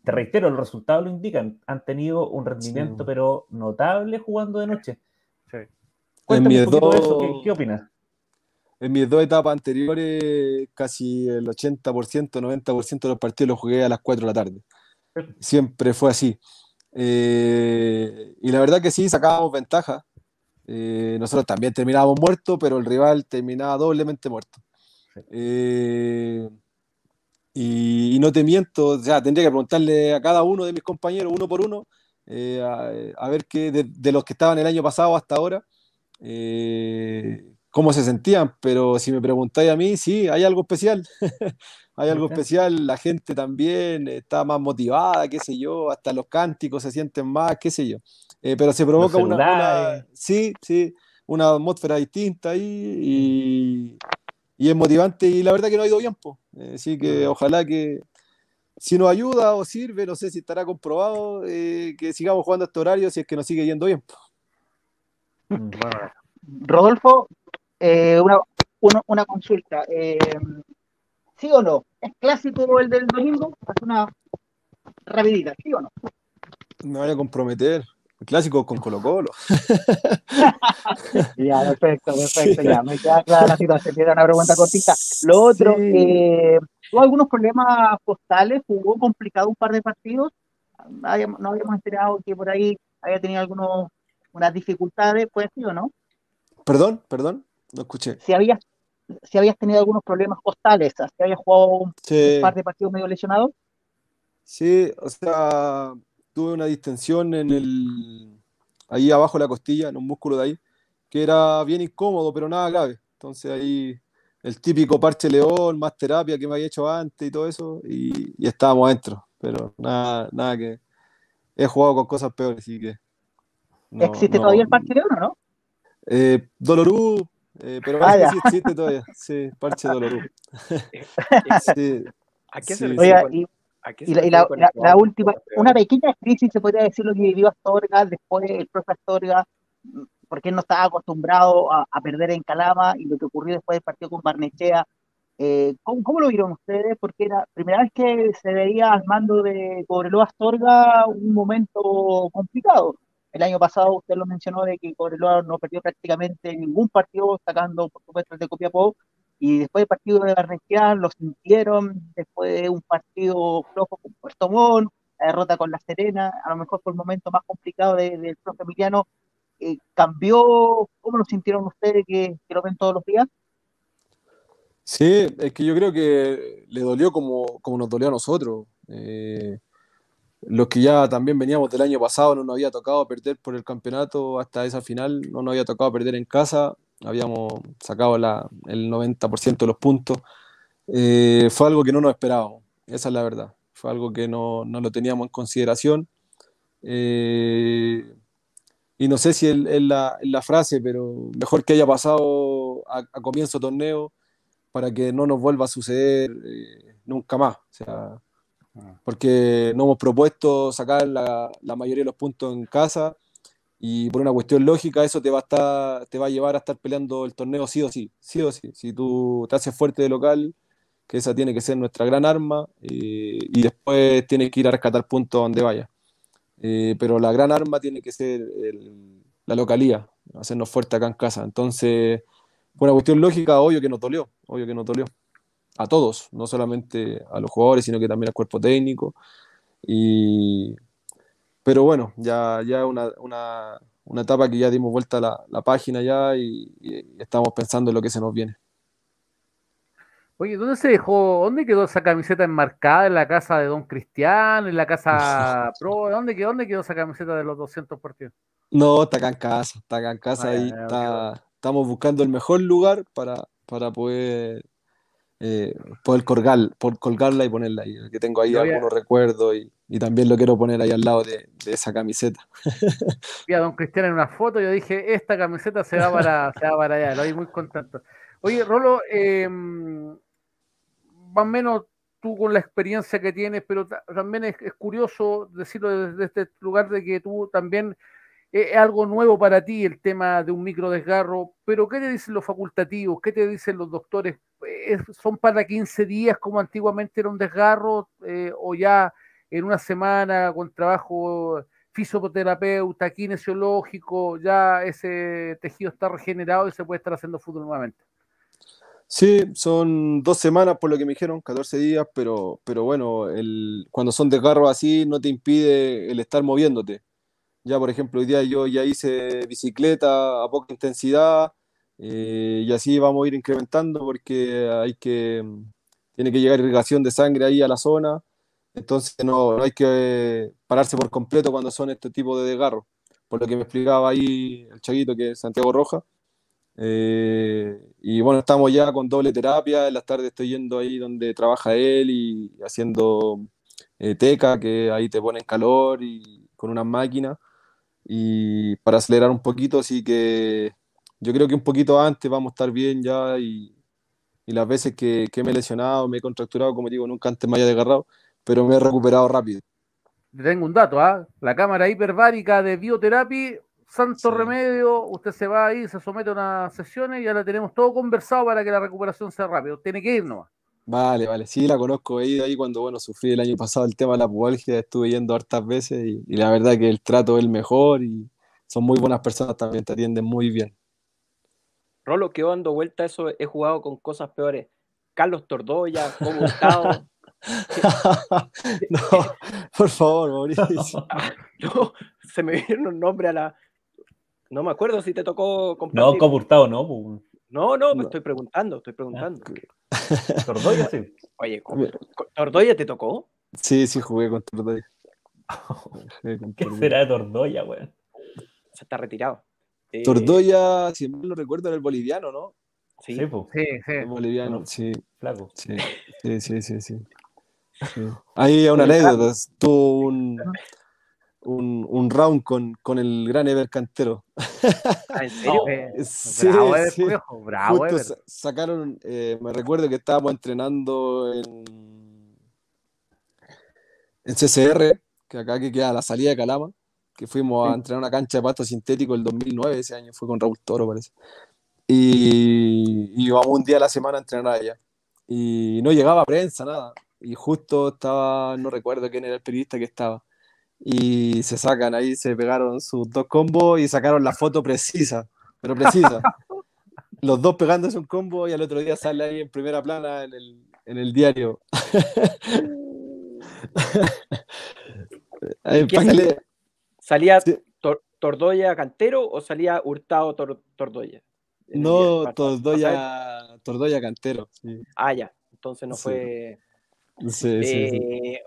Speaker 4: te reitero, los resultados lo indican. Han tenido un rendimiento, pero notable jugando de noche.
Speaker 5: en ¿qué, opinas? En mis dos etapas anteriores, casi el 80%, 90% de los partidos los jugué a las 4 de la tarde. Siempre fue así. Eh, y la verdad que sí, sacábamos ventaja. Eh, nosotros también terminábamos muertos, pero el rival terminaba doblemente muerto. Eh, y, no te miento, o tendría que preguntarle a cada uno de mis compañeros, uno por uno, eh, a, ver qué de, los que estaban el año pasado hasta ahora, eh, cómo se sentían. Pero si me preguntáis a mí, sí, hay algo especial. hay algo especial, la gente también está más motivada, qué sé yo, hasta los cánticos se sienten más, qué sé yo. Eh, pero se provoca una, Sí, sí, una atmósfera distinta ahí y, mm. y, es motivante. Y la verdad que no ha ido bien, eh, así que ojalá que si nos ayuda o sirve, no sé si estará comprobado eh, que sigamos jugando a este horario si es que nos sigue yendo bien.
Speaker 1: Rodolfo, eh, una, consulta. ¿Sí o no? ¿Es clásico el del domingo? Haz una rapidita, ¿sí o no?
Speaker 5: Me voy a comprometer clásico con Colo Colo.
Speaker 1: ya, perfecto, perfecto, ya, me queda clara la situación, era una pregunta cortita. Lo otro, eh, algunos problemas postales, jugó complicado un par de partidos, no habíamos, enterado que por ahí haya tenido algunos, unas dificultades, pues sí o no.
Speaker 5: Perdón, perdón, no escuché.
Speaker 1: Si habías, si habías tenido algunos problemas postales, si habías jugado un, par de partidos medio lesionados?
Speaker 5: Sí, o sea, tuve una distensión en el, ahí abajo de la costilla, en un músculo de ahí, que era bien incómodo, pero nada grave. Entonces ahí el típico parche león, más terapia que me había hecho antes y todo eso, y, estábamos adentro, pero nada, nada que... He jugado con cosas peores, así que... ¿Existe todavía el parche león o no? Eh, Dolorú, eh, pero ah, sí existe todavía, sí, parche Dolorú.
Speaker 3: ¿A qué se sí, y la, última,
Speaker 1: una pequeña crisis se podría decir lo que vivió Astorga, después el profe Astorga, porque él no estaba acostumbrado a, perder en Calama y lo que ocurrió después del partido con Barnechea. Eh, ¿cómo, lo vieron ustedes? Porque era la primera vez que se veía al mando de Cobreloa Astorga un momento complicado. El año pasado usted lo mencionó de que Cobreloa no perdió prácticamente ningún partido, sacando por supuesto el de Copiapó, y después del partido de Barnechea lo sintieron, después de un partido flojo con Puerto Montt, la derrota con La Serena, a lo mejor fue el momento más complicado del propio Emiliano. Eh, ¿Cambió? ¿Cómo lo sintieron ustedes que, lo ven todos los días?
Speaker 5: Sí, es que yo creo que le dolió como, como nos dolió a nosotros. Eh, los que ya también veníamos del año pasado no nos había tocado perder por el campeonato hasta esa final, no nos había tocado perder en casa habíamos sacado el 90% de los puntos. Eh, fue algo que no nos esperábamos, esa es la verdad. Fue algo que no, no lo teníamos en consideración. Eh, y no sé si es la, frase, pero mejor que haya pasado a, comienzo torneo para que no nos vuelva a suceder eh, nunca más. Ah. porque no hemos propuesto sacar la, la mayoría de los puntos en casa y por una cuestión lógica, eso te va a, estar, te va a llevar a estar peleando el torneo sí o sí, sí o sí. Si tú te haces fuerte de local, que esa tiene que ser nuestra gran arma, eh, y después tienes que ir a rescatar puntos donde vaya. Eh, pero la gran arma tiene que ser la localía, hacernos fuerte acá en casa. Entonces, por una cuestión lógica, obvio que nos dolió, obvio que nos dolió. A todos, no solamente a los jugadores, sino que también al cuerpo técnico. Y pero bueno, ya, ya una, una, etapa que ya dimos vuelta la, la página ya y, estamos pensando en lo que se nos viene.
Speaker 2: Oye, ¿dónde se dejó, dónde quedó esa camiseta enmarcada? ¿En la casa de Don Cristian? ¿En la casa Pro? ¿Dónde quedó, quedó esa camiseta de los 200 partidos?
Speaker 5: No, está acá en casa, está en casa ah, y estamos buscando el mejor lugar para, para poder eh, poder colgar, por colgarla y ponerla ahí, que tengo ahí algunos recuerdos y y también lo quiero poner ahí al lado de, esa camiseta.
Speaker 2: Y a don Cristian en una foto, yo dije, esta camiseta se va para, para allá, lo vi muy contento. Oye, Rolo, em, más o menos tú con la experiencia que tienes, pero también es, curioso decirlo desde este lugar de que tú también eh, es algo nuevo para ti el tema de un micro desgarro, pero ¿qué te dicen los facultativos? ¿Qué te dicen los doctores? ¿Son para 15 días como antiguamente era un desgarro eh, o ya en una semana con trabajo fisioterapeuta, kinesiológico, ya ese tejido está regenerado y se puede estar haciendo fútbol nuevamente.
Speaker 5: Sí, son dos semanas por lo que me dijeron, 14 días, pero, pero bueno, cuando son desgarros así no te impide el estar moviéndote. Ya, por ejemplo, hoy día yo ya hice bicicleta a poca intensidad eh, y así vamos a ir incrementando porque hay que, tiene que llegar irrigación de sangre ahí a la zona entonces no, hay que eh, pararse por completo cuando son este tipo de desgarros. Por lo que me explicaba ahí el chaguito que es Santiago Roja. Eh, y bueno, estamos ya con doble terapia. En las tardes estoy yendo ahí donde trabaja él y haciendo eh, teca, que ahí te ponen calor y con una máquina Y para acelerar un poquito, así que yo creo que un poquito antes vamos a estar bien ya. Y, las veces que, que, me he lesionado, me he contracturado, como digo, nunca antes me haya desgarrado pero me he recuperado rápido.
Speaker 2: Tengo un dato, ¿ah? La cámara hiperbárica de bioterapia, santo remedio, usted se va ahí, se somete a unas sesiones y ya la tenemos todo conversado para que la recuperación sea rápida. Tiene que ir nomás.
Speaker 5: Vale, vale, sí la conozco, he ido ahí cuando, bueno, sufrí el año pasado el tema de la pubalgia, estuve yendo hartas veces y, la verdad que el trato es el mejor y son muy buenas personas también, te atienden muy bien.
Speaker 3: Rolo, quedó dando vuelta eso, he jugado con cosas peores. Carlos Tordoya, ¿cómo Gustavo. no,
Speaker 5: por favor,
Speaker 3: no, se me vino un nombre a la. No me acuerdo si te tocó compartir. No,
Speaker 4: pues, no.
Speaker 3: No, no, me estoy preguntando, estoy preguntando. Ah, tordoya sí. Oye, ¿con, tordoya te tocó?
Speaker 4: Sí, sí, jugué con Tordoya.
Speaker 5: ¿Qué será de
Speaker 3: Tordoya, güey? Se está retirado. Eh, tordoya, si mal no recuerdo, era el boliviano, ¿no? Sí,
Speaker 5: sí, boliviano, sí. Flaco. Sí, sí, sí, sí. sí. Ahí hay una anécdota. Tuvo un, un, round con, con el gran Ever Cantero. Ah, sí, bravo, Ever, sacaron, eh, me recuerdo que estábamos entrenando en, en CCR, que acá que queda la salida de Calama, que fuimos a entrenar una cancha de pasto sintético el 2009, ese año fue con Raúl Toro, parece. Y, y íbamos un día a la semana a entrenar allá. Y no llegaba prensa, nada y justo estaba, no recuerdo quién era el periodista que estaba, y se sacan ahí, se pegaron sus dos combos y sacaron la foto precisa, pero precisa. Los dos pegándose un combo y al otro día sale ahí en primera plana en el,
Speaker 3: diario. salía? Tordoya Cantero o salía Hurtado Tordoya?
Speaker 5: No, Tordoya, Tordoya Cantero.
Speaker 3: Ah, ya, entonces no fue Sí, sí, eh,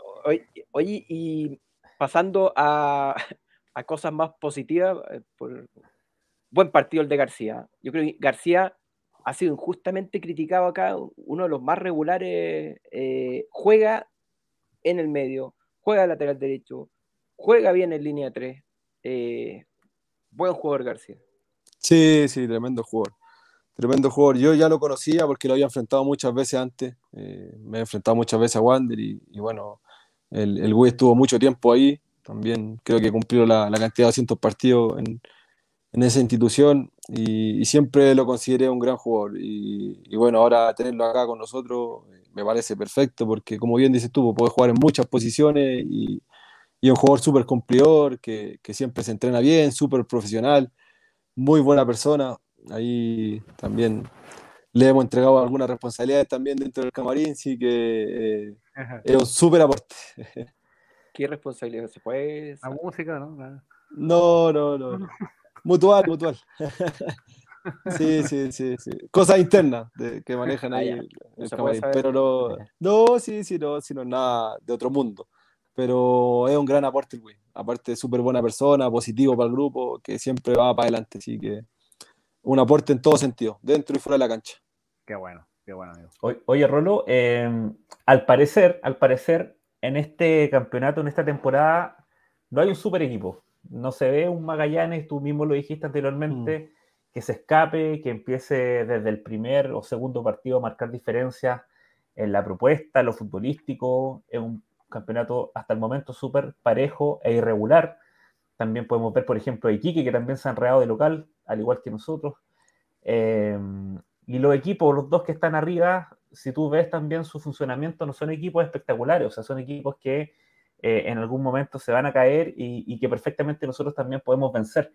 Speaker 3: Oye, y pasando a, cosas más positivas, eh, por, buen partido el de García. Yo creo que García ha sido injustamente criticado acá, uno de los más regulares, eh, juega en el medio, juega lateral derecho, juega bien en línea 3. buen jugador García.
Speaker 5: Sí, sí, tremendo jugador tremendo jugador. Yo ya lo conocía porque lo había enfrentado muchas veces antes. Eh, me he enfrentado muchas veces a Wander y, bueno, el, el estuvo mucho tiempo ahí. También creo que cumplió la, la cantidad de 200 partidos en, en esa institución y, siempre lo consideré un gran jugador. Y, bueno, ahora tenerlo acá con nosotros eh, me parece perfecto porque, como bien dices tú, puede jugar en muchas posiciones y, es un jugador súper cumplidor, que, que siempre se entrena bien, súper profesional, muy buena persona ahí también le hemos entregado algunas responsabilidades también dentro del camarín, sí que eh, es un súper aporte.
Speaker 3: ¿Qué responsabilidad se puede? La
Speaker 5: música, ¿no? No, no, no. mutual, mutual. Sí, sí, sí, sí. Cosas internas que manejan ah, ahí el, camarín. Pero no, no, sí, sí, no, sino nada de otro mundo. Pero es un gran aporte el güey. Aparte, súper buena persona, positivo para el grupo, que siempre va para adelante. sí que un aporte en todo sentido, dentro y fuera de la cancha.
Speaker 4: Qué bueno, qué bueno, amigo. Oye, Rolo, em, al parecer, al parecer, en este campeonato, en esta temporada, no hay un super equipo. No se ve un Magallanes, tú mismo lo dijiste anteriormente, mm. que se escape, que empiece desde el primer o segundo partido a marcar diferencias en la propuesta, lo futbolístico, es un campeonato hasta el momento súper parejo e irregular. También podemos ver, por ejemplo, a Iquique, que también se han enredado de local, al igual que nosotros. Eh, y los equipos, los dos que están arriba, si tú ves también su funcionamiento, no son equipos espectaculares, o sea, son equipos que eh, en algún momento se van a caer y, que perfectamente nosotros también podemos vencer.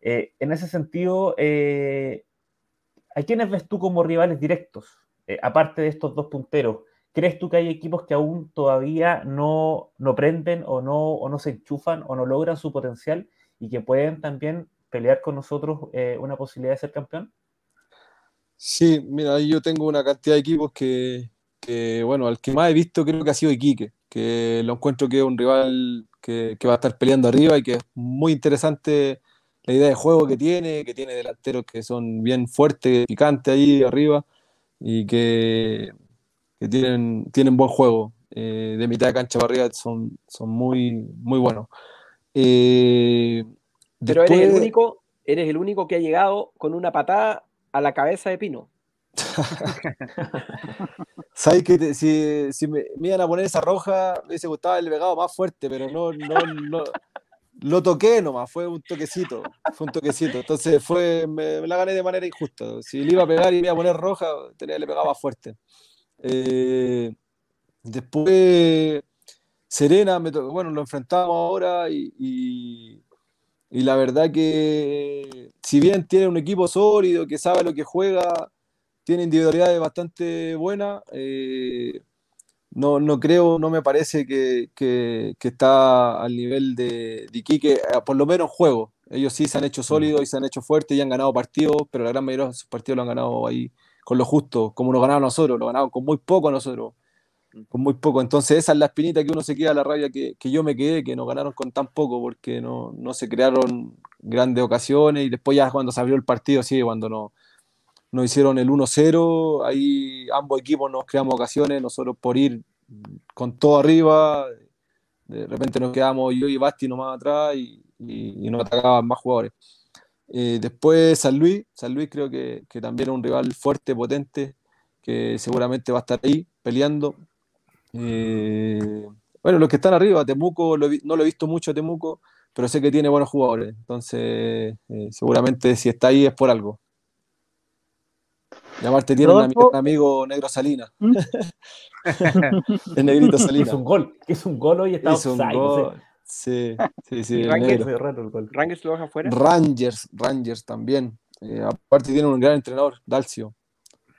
Speaker 4: Eh, en ese sentido, ¿a quiénes ves tú como rivales directos? aparte de estos dos punteros, ¿Crees tú que hay equipos que aún todavía no, no prenden o no, no se enchufan o no logran su potencial y que pueden también pelear con nosotros eh, una posibilidad de ser campeón?
Speaker 5: Sí, mira, yo tengo una cantidad de equipos que, bueno, al que más he visto creo que ha sido Iquique, que lo encuentro que es un rival que, que va a estar peleando arriba y que es muy interesante la idea de juego que tiene, que tiene delanteros que son bien fuertes, picantes ahí arriba y que que tienen, tienen buen juego. Eh, de mitad de cancha para son, son muy, muy buenos. Eh, pero eres el,
Speaker 3: único, eres el único que ha llegado con una patada a la cabeza de Pino.
Speaker 5: Sabes que si, si me, me, iban a poner esa roja, me hubiese gustado el pegado más fuerte, pero no, no, no, lo toqué nomás, fue un toquecito, fue un toquecito. Entonces fue, me, la gané de manera injusta. Si le iba a pegar y me iba a poner roja, tenía, le pegaba fuerte. Eh, después, Serena, bueno, lo enfrentamos ahora y, y, la verdad que si bien tiene un equipo sólido, que sabe lo que juega, tiene individualidades bastante buenas, eh, no, creo, no me parece que, está al nivel de, Iquique, eh, por lo menos juego. Ellos sí se han hecho sólidos y se han hecho fuertes y han ganado partidos, pero la gran mayoría de sus partidos lo han ganado ahí con lo justo, como nos ganaron nosotros, lo ganaron con muy poco nosotros, con muy poco. Entonces esa es la espinita que uno se queda, la rabia que, yo me quedé, que nos ganaron con tan poco, porque no, se crearon grandes ocasiones y después ya cuando se abrió el partido, sí, cuando no, nos hicieron el 1-0, ahí ambos equipos nos creamos ocasiones, nosotros por ir con todo arriba, de repente nos quedamos yo y Basti nomás atrás y, y nos atacaban más jugadores. Eh, después San Luis, San Luis creo que, también es un rival fuerte, potente, que seguramente va a estar ahí peleando. Eh, bueno, los que están arriba, Temuco, no lo he visto mucho Temuco, pero sé que tiene buenos jugadores, entonces eh, seguramente si está ahí es por algo. Y aparte tiene un, amigo negro Salinas ¿Mm? negrito Salina. Es un gol, es un gol hoy está Sí, sí, sí. Rangers,
Speaker 2: Rangers lo afuera. Rangers,
Speaker 5: Rangers también. Eh, aparte tiene un gran entrenador, Dalcio.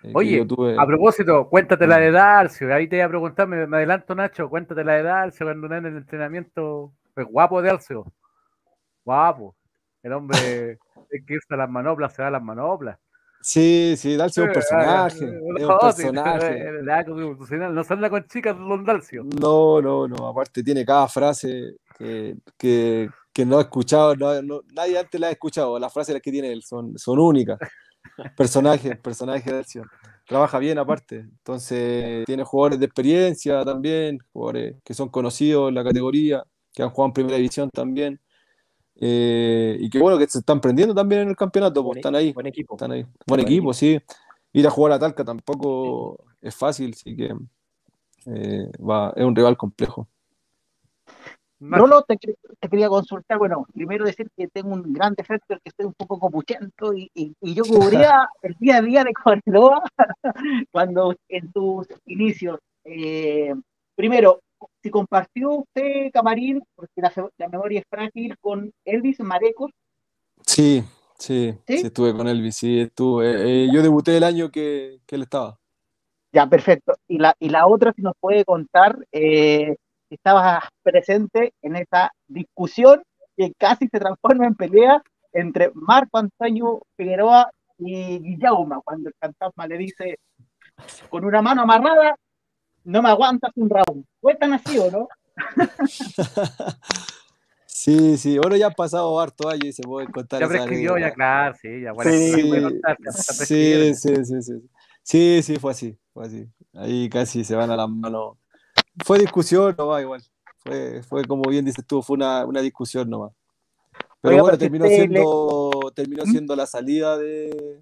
Speaker 5: Eh, Oye, a
Speaker 2: propósito, cuéntate la de Dalcio. Ahí te iba a preguntar, me, adelanto Nacho, cuéntate la de Dalcio cuando en el entrenamiento. Pues guapo Dalcio. Guapo. El hombre que usa las manoplas, se da las manoplas.
Speaker 5: Sí, sí, Dalcio es un eh, personaje. es
Speaker 2: un personaje. No, con chicas, don Dalcio.
Speaker 5: No, no, no. Aparte tiene cada frase que, que, no ha escuchado, no, nadie antes la ha escuchado. Las frases que tiene él son, son únicas. Personaje, personaje de acción. Trabaja bien aparte. Entonces, tiene jugadores de experiencia también, jugadores que son conocidos en la categoría, que han jugado en primera división también. Eh, y que bueno que se están prendiendo también en el campeonato, pues, están ahí. Buen equipo. Están ahí. Buen, equipo, sí. Ir a jugar a Talca tampoco es fácil, así que eh, va, es un rival complejo. Rolo,
Speaker 1: te, quería consultar. Bueno, primero decir que tengo un gran defecto, el que estoy un poco copuchento y, yo cubría el día a día de Córdoba cuando en tus inicios. Eh, primero, si compartió usted Camarín, porque la, memoria es frágil, con Elvis Marecos.
Speaker 5: Sí, sí, estuve con Elvis, sí, estuve. Eh, yo debuté el año que, él estaba.
Speaker 1: Ya, perfecto. Y la, y la otra, si nos puede contar. Eh, estaba estabas presente en esa discusión que casi se transforma en pelea entre Marco Antonio Figueroa y Guillauma, cuando el fantasma le dice, con una mano amarrada, no me aguantas un round. ¿Fue tan así o no?
Speaker 5: Sí, sí, bueno, ya ha pasado harto allí y se puede contar. Ya prescribió, ya
Speaker 2: claro, sí, ya bueno. Sí,
Speaker 5: sí, sí, sí, sí, sí, fue así, fue así. Ahí casi se van a las manos fue discusión nomás igual. Fue, como bien dices tú, fue una, una discusión nomás.
Speaker 1: Pero bueno, terminó este siendo,
Speaker 5: terminó ¿Mm? siendo la salida de,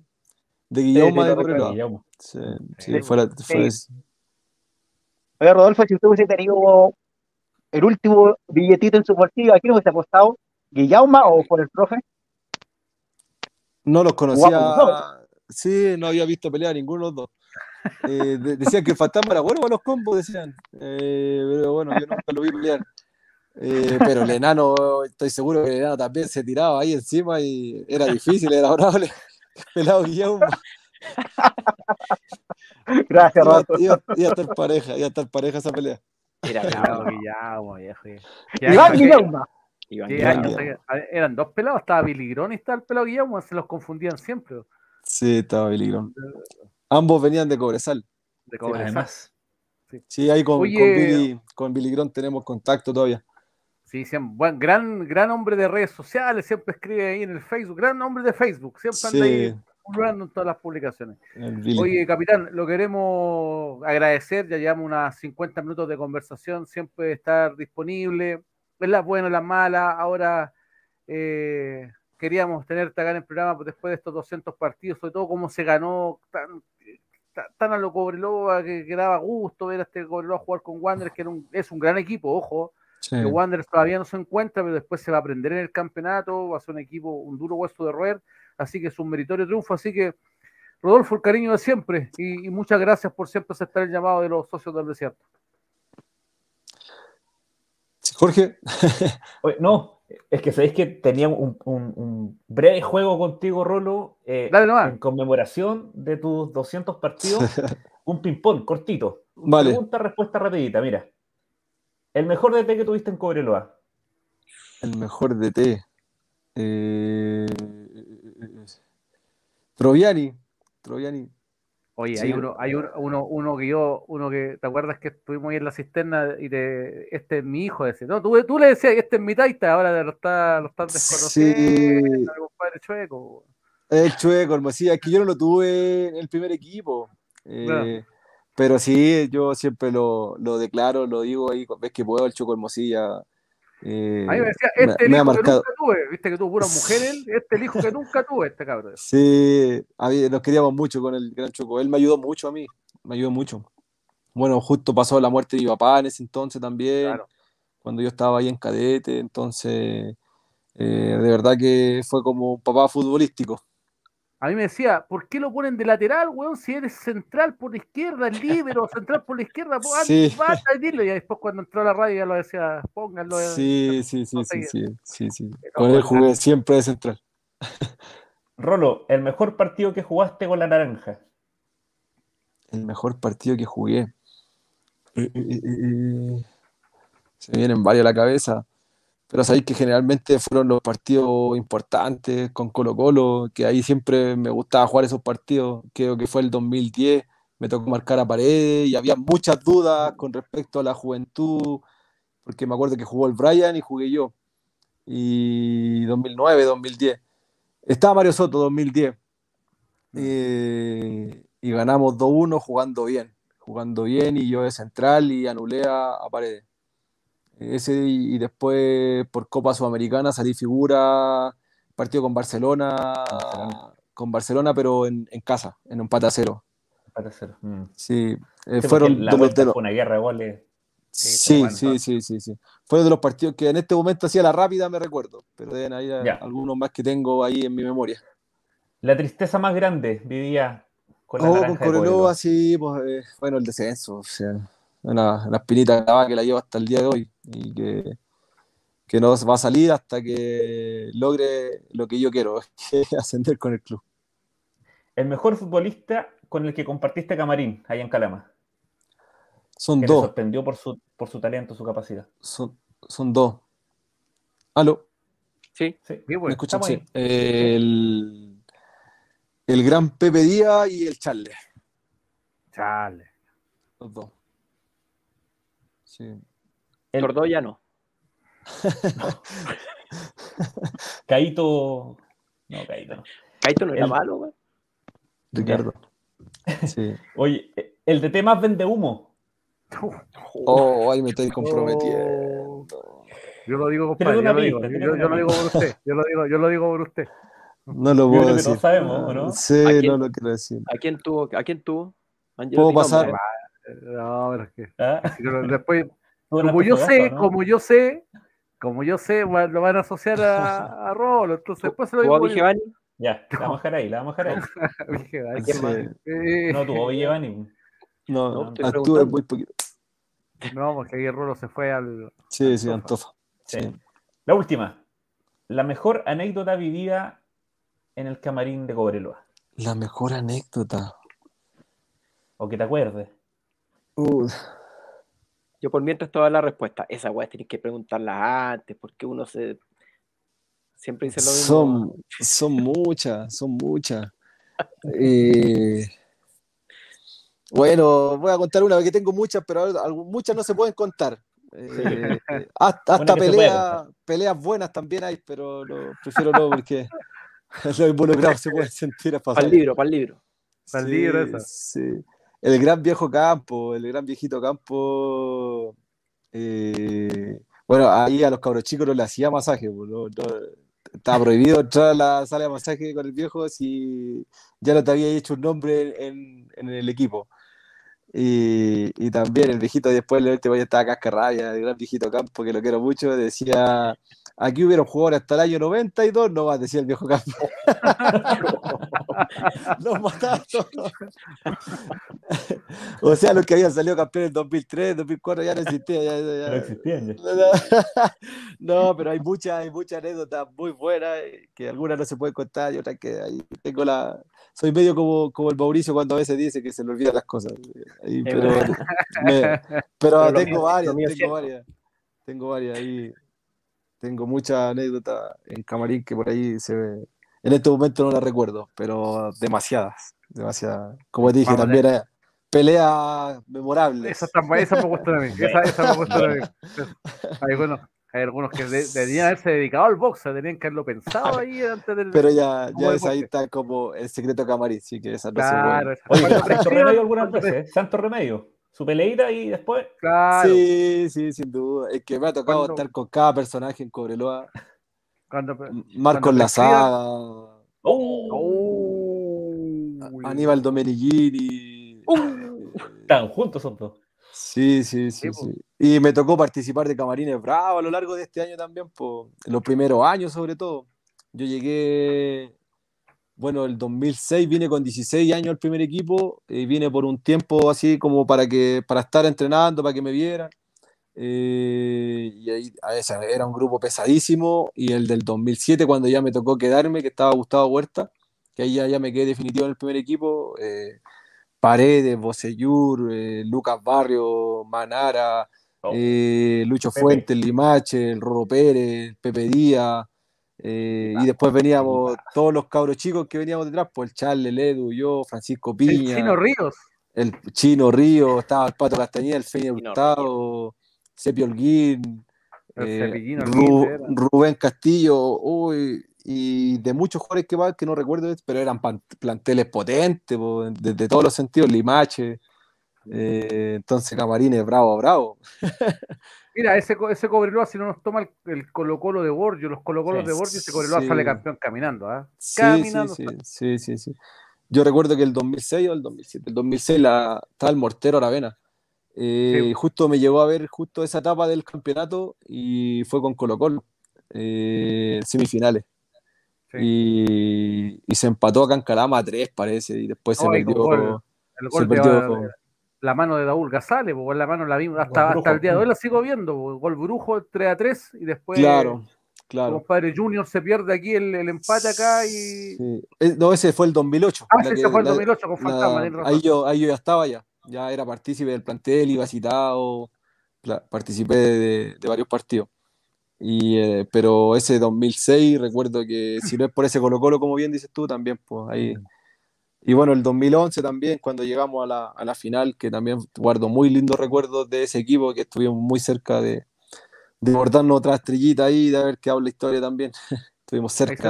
Speaker 5: de Guillaume de, de, Sí, sí, fuera, fue
Speaker 1: Rodolfo, si usted hubiese tenido el último billetito en su partido ¿a quién hubiese apostado? ¿Guillauma o por el profe?
Speaker 5: No los conocía. Sí, no había visto pelear ninguno de los dos. Eh, decían que Fantasma era bueno los combos, decían. Eh, pero bueno, yo nunca lo vi pelear. Eh, pero el enano, estoy seguro que el enano también se tiraba ahí encima y era difícil, era horrible. Pelado Guillermo. Gracias, Rato. Iba, iba, a estar pareja, ya pareja esa pelea. Era pelado
Speaker 2: Guillaume, viejo. Eran dos pelados, estaba Biligrón y estaba el pelado Guillermo, se los confundían siempre. Sí,
Speaker 5: estaba Biligrón. Ambos venían de Cobresal. De Cobresal. Además. Sí. ahí con, Billy,
Speaker 2: tenemos contacto todavía. Sí, siempre, buen, gran, gran hombre de redes sociales, siempre escribe ahí en el Facebook, gran hombre de Facebook, siempre anda ahí en todas las publicaciones. Oye, capitán, lo queremos agradecer, ya llevamos unas 50 minutos de conversación, siempre estar disponible, es buena, buenas, la mala, ahora eh, queríamos tenerte acá en el programa después de estos 200 partidos, sobre todo cómo se ganó tan, tan a lo Cobreloa que, que, daba gusto ver a este a jugar con Wanderers, que es un gran equipo, ojo. Que Wanderers todavía no se encuentra, pero después se va a aprender en el campeonato, va a ser un equipo, un duro hueso de roer, así que es un meritorio triunfo, así que Rodolfo, el cariño de siempre y, muchas gracias por siempre aceptar el llamado de los socios del desierto.
Speaker 4: Jorge. Oye, no, es que sabéis que tenía un, breve juego contigo, Rolo, eh, en conmemoración de tus 200 partidos, un ping-pong cortito. Pregunta, respuesta rapidita, mira. ¿El mejor DT que tuviste en Cobreloa? El mejor
Speaker 5: DT. Eh, eh, eh... Troviani.
Speaker 2: Troviani. Oye, hay uno, hay uno, uno, uno que yo, uno que, ¿te acuerdas que estuvimos ahí en la cisterna y te, este es mi hijo ese? No, tú, le decías que este es mi taita, ahora lo está, lo están desconociendo, sí. compadre chueco.
Speaker 5: El chueco, el es que yo no lo tuve en el primer equipo. Eh, pero sí, yo siempre lo, declaro, lo digo ahí, ves que puedo, el Choco Hermosilla eh, Ahí me decía, este es el hijo que nunca
Speaker 2: tuve, viste que tuvo puras mujeres, este hijo que nunca tuve, este cabrón.
Speaker 5: Sí, nos queríamos mucho con el
Speaker 2: gran Choco, él me ayudó mucho a mí,
Speaker 5: me ayudó mucho. Bueno, justo pasó la muerte de mi papá en ese entonces también, cuando yo estaba ahí en cadete, entonces eh, de verdad que fue como un papá futbolístico.
Speaker 2: A mí me decía, ¿por qué lo ponen de lateral, weón? Si eres central por la izquierda, libre central por la izquierda, Y después cuando entró a la radio ya lo decía, pónganlo. Eh,
Speaker 5: sí, sí, sí, sí, sí, sí, sí, Con él jugué siempre
Speaker 4: de central. Rolo, el mejor partido que jugaste con la naranja.
Speaker 5: El mejor partido que jugué. Eh, eh, se vienen varios a la cabeza pero sabéis que generalmente fueron los partidos importantes con Colo Colo, que ahí siempre me gustaba jugar esos partidos, creo que fue el 2010, me tocó marcar a paredes y había muchas dudas con respecto a la juventud, porque me acuerdo que jugó el Brian y jugué yo, y 2009, 2010. Estaba Mario Soto 2010 mm. eh, y ganamos 2-1 jugando bien, jugando bien y yo de central y anulé a paredes ese y, después por Copa Sudamericana salí figura, partido con Barcelona, con Barcelona, pero en, casa, en un patacero.
Speaker 4: Patacero. Mm. Sí, eh, fueron la de, vuelta fue una guerra de
Speaker 5: goles. Sí, sí, sí, sí, sí, de los partidos que en este momento hacía la rápida, me recuerdo,
Speaker 4: pero hay algunos más que tengo ahí en mi memoria. La tristeza más grande vivía con la oh, con
Speaker 5: sí, pues, eh, bueno, el descenso, o sea, una, espinita que la lleva hasta el día de hoy y que, que no va a salir hasta
Speaker 4: que logre lo que yo quiero,
Speaker 5: ascender con el club.
Speaker 4: El mejor futbolista con el que compartiste camarín ahí en Calama. Son dos. Me sorprendió por su, talento, su capacidad. Son,
Speaker 5: son dos. ¿Aló?
Speaker 2: Sí, sí. Pues. ¿Me
Speaker 5: el, el gran
Speaker 3: Pepe Díaz y el Charles. Charles. Los dos. El El... ya no.
Speaker 4: Caito. No, Caito no. Caito no era malo, güey. Ricardo. Sí. Oye, el de temas vende humo.
Speaker 5: Oh, ahí me estoy comprometiendo. Oh. Yo lo digo, compadre. Yo, lo Yo, lo digo por usted.
Speaker 3: Yo lo digo, yo lo digo por usted.
Speaker 5: No lo puedo decir. lo sabemos, ¿no? Sí, no lo
Speaker 3: quiero decir. ¿A quién tuvo? ¿A quién tuvo? ¿Puedo pasar?
Speaker 2: No, pero es que. Después, como yo sé, como yo sé, como yo sé, lo van a asociar a, Rolo. Entonces, después se lo a Giovanni? Ya, la vamos a dejar ahí, la vamos a dejar ahí. No tuvo Giovanni. No, no, no muy poquito. No, porque ahí Rolo se fue al.
Speaker 4: Sí, sí, Antofa. sí. La última. La mejor
Speaker 2: anécdota vivida
Speaker 4: en el camarín de Cobreloa. La mejor anécdota. O que te acuerdes.
Speaker 3: Yo por mientras toda la respuesta. Esa weá tienes que preguntarla antes, porque uno se. Siempre dice lo mismo.
Speaker 5: Son, son muchas, son muchas. Eh, bueno, voy a contar una, que tengo muchas, pero muchas no se pueden contar. Eh, hasta, peleas buenas también hay, pero prefiero no porque los involucrados se pueden sentir a pasar. Para el libro, para el libro. Para el libro, Sí el gran viejo campo, el gran viejito campo. Eh, bueno, ahí a los cabros chicos no le hacía masaje, pues, no, estaba prohibido entrar a la sala de masaje con el viejo si ya no te había hecho un nombre en, el equipo. Y, también el viejito después le a estar estaba rabia el gran viejito Campo, que lo quiero mucho, decía, aquí hubieron jugadores hasta el año 92, no más, decía el viejo Campo. o sea, los que habían salido campeones en 2003, 2004 ya no existían. no existían. no, pero hay muchas, hay muchas anécdotas muy buenas eh, que algunas no se pueden contar y otra que ahí tengo la. Soy medio como, como el Mauricio cuando a veces dice que se le olvidan las cosas. Eh, pero, tengo, varias, tengo varias, tengo varias. ahí tengo mucha anécdota en camarín que por ahí se, ve en este momento no la recuerdo, pero demasiadas, demasiadas. Como te dije, también era pelea memorable. Esa, esa, me gusta
Speaker 2: de Esa, me Hay algunos, algunos que deberían haberse dedicado al box,
Speaker 4: tenían que haberlo pensado
Speaker 2: ahí antes del. Pero ya, ya es ahí
Speaker 4: está como el secreto camarín, sí que claro, Oye,
Speaker 5: Santo Remedio
Speaker 4: algunas veces, ¿eh? Santo Remedio. Su peleita y después.
Speaker 5: Claro. Sí, sí, sin duda. Es que me ha tocado estar con cada personaje en Cobreloa. Marco Marcos Lazada.
Speaker 3: ¡Oh! Aníbal
Speaker 5: Domenigini. juntos son Sí, sí, sí, Y me tocó participar de Camarines Bravo a lo largo de este año también, en los primeros años sobre todo. Yo llegué, bueno, el 2006 vine con 16 años al primer equipo y vine por un tiempo así como para, que, para estar entrenando, para que me vieran. Eh, y esa, era un grupo pesadísimo. Y el del 2007, cuando ya me tocó quedarme, que estaba Gustavo Huerta, que ahí ya, me quedé definitivo en el primer equipo. Eh, Paredes, Bocellur, eh, Lucas Barrio, Manara, oh. Lucho Fuentes, Limache, el Pérez, Pepe Díaz. y después veníamos todos los cabros chicos que veníamos detrás, pues el Charles, el Edu, yo, Francisco Piña. El Chino Ríos. El Chino Ríos, estaba el Pato Castañeda, el Feña Gustavo Sepi Holguín, eh, Rubén Castillo, y de muchos jugadores que, que no recuerdo, pero eran planteles potentes, desde todos los sentidos, Limache. Eh, entonces, Camarines, bravo, bravo.
Speaker 2: Mira, ese, ese Cobreloa, si no nos toma el, colocolo Colo-Colo de Borgio, los colo de Borgio, ese Cobreloa sale campeón caminando. ¿eh?
Speaker 5: Sí, Sí, sí, sí, Yo recuerdo que el 2006 o el 2007, el 2006 la, estaba el Mortero Aravena eh, justo me llevó a ver justo esa etapa del campeonato y fue con Colo Colo, eh, semifinales. Y, se empató Acá en Calama a 3 parece, y
Speaker 2: después se, perdió, el La mano de Daúl Gazale, porque la mano la misma, hasta, hasta, el día de hoy la sigo viendo, gol brujo 3 a 3 y después... Claro. Claro. Compadre Junior se pierde aquí el, empate acá y. Eh, no, ese fue el 2008. Ah, ese fue el 2008 con
Speaker 5: ahí, yo, ahí yo ya estaba ya ya era partícipe del plantel, iba citado, participé de, varios partidos. Y, eh, pero ese 2006, recuerdo que si no es por ese Colo Colo, como bien dices tú, también, pues ahí. Mm. Y bueno, el 2011 también, cuando llegamos a la, a la final, que también guardo muy lindos recuerdos de ese equipo, que estuvimos muy cerca de, de bordarnos otra estrellita ahí, de haber qué habla la historia también. Estuvimos cerca.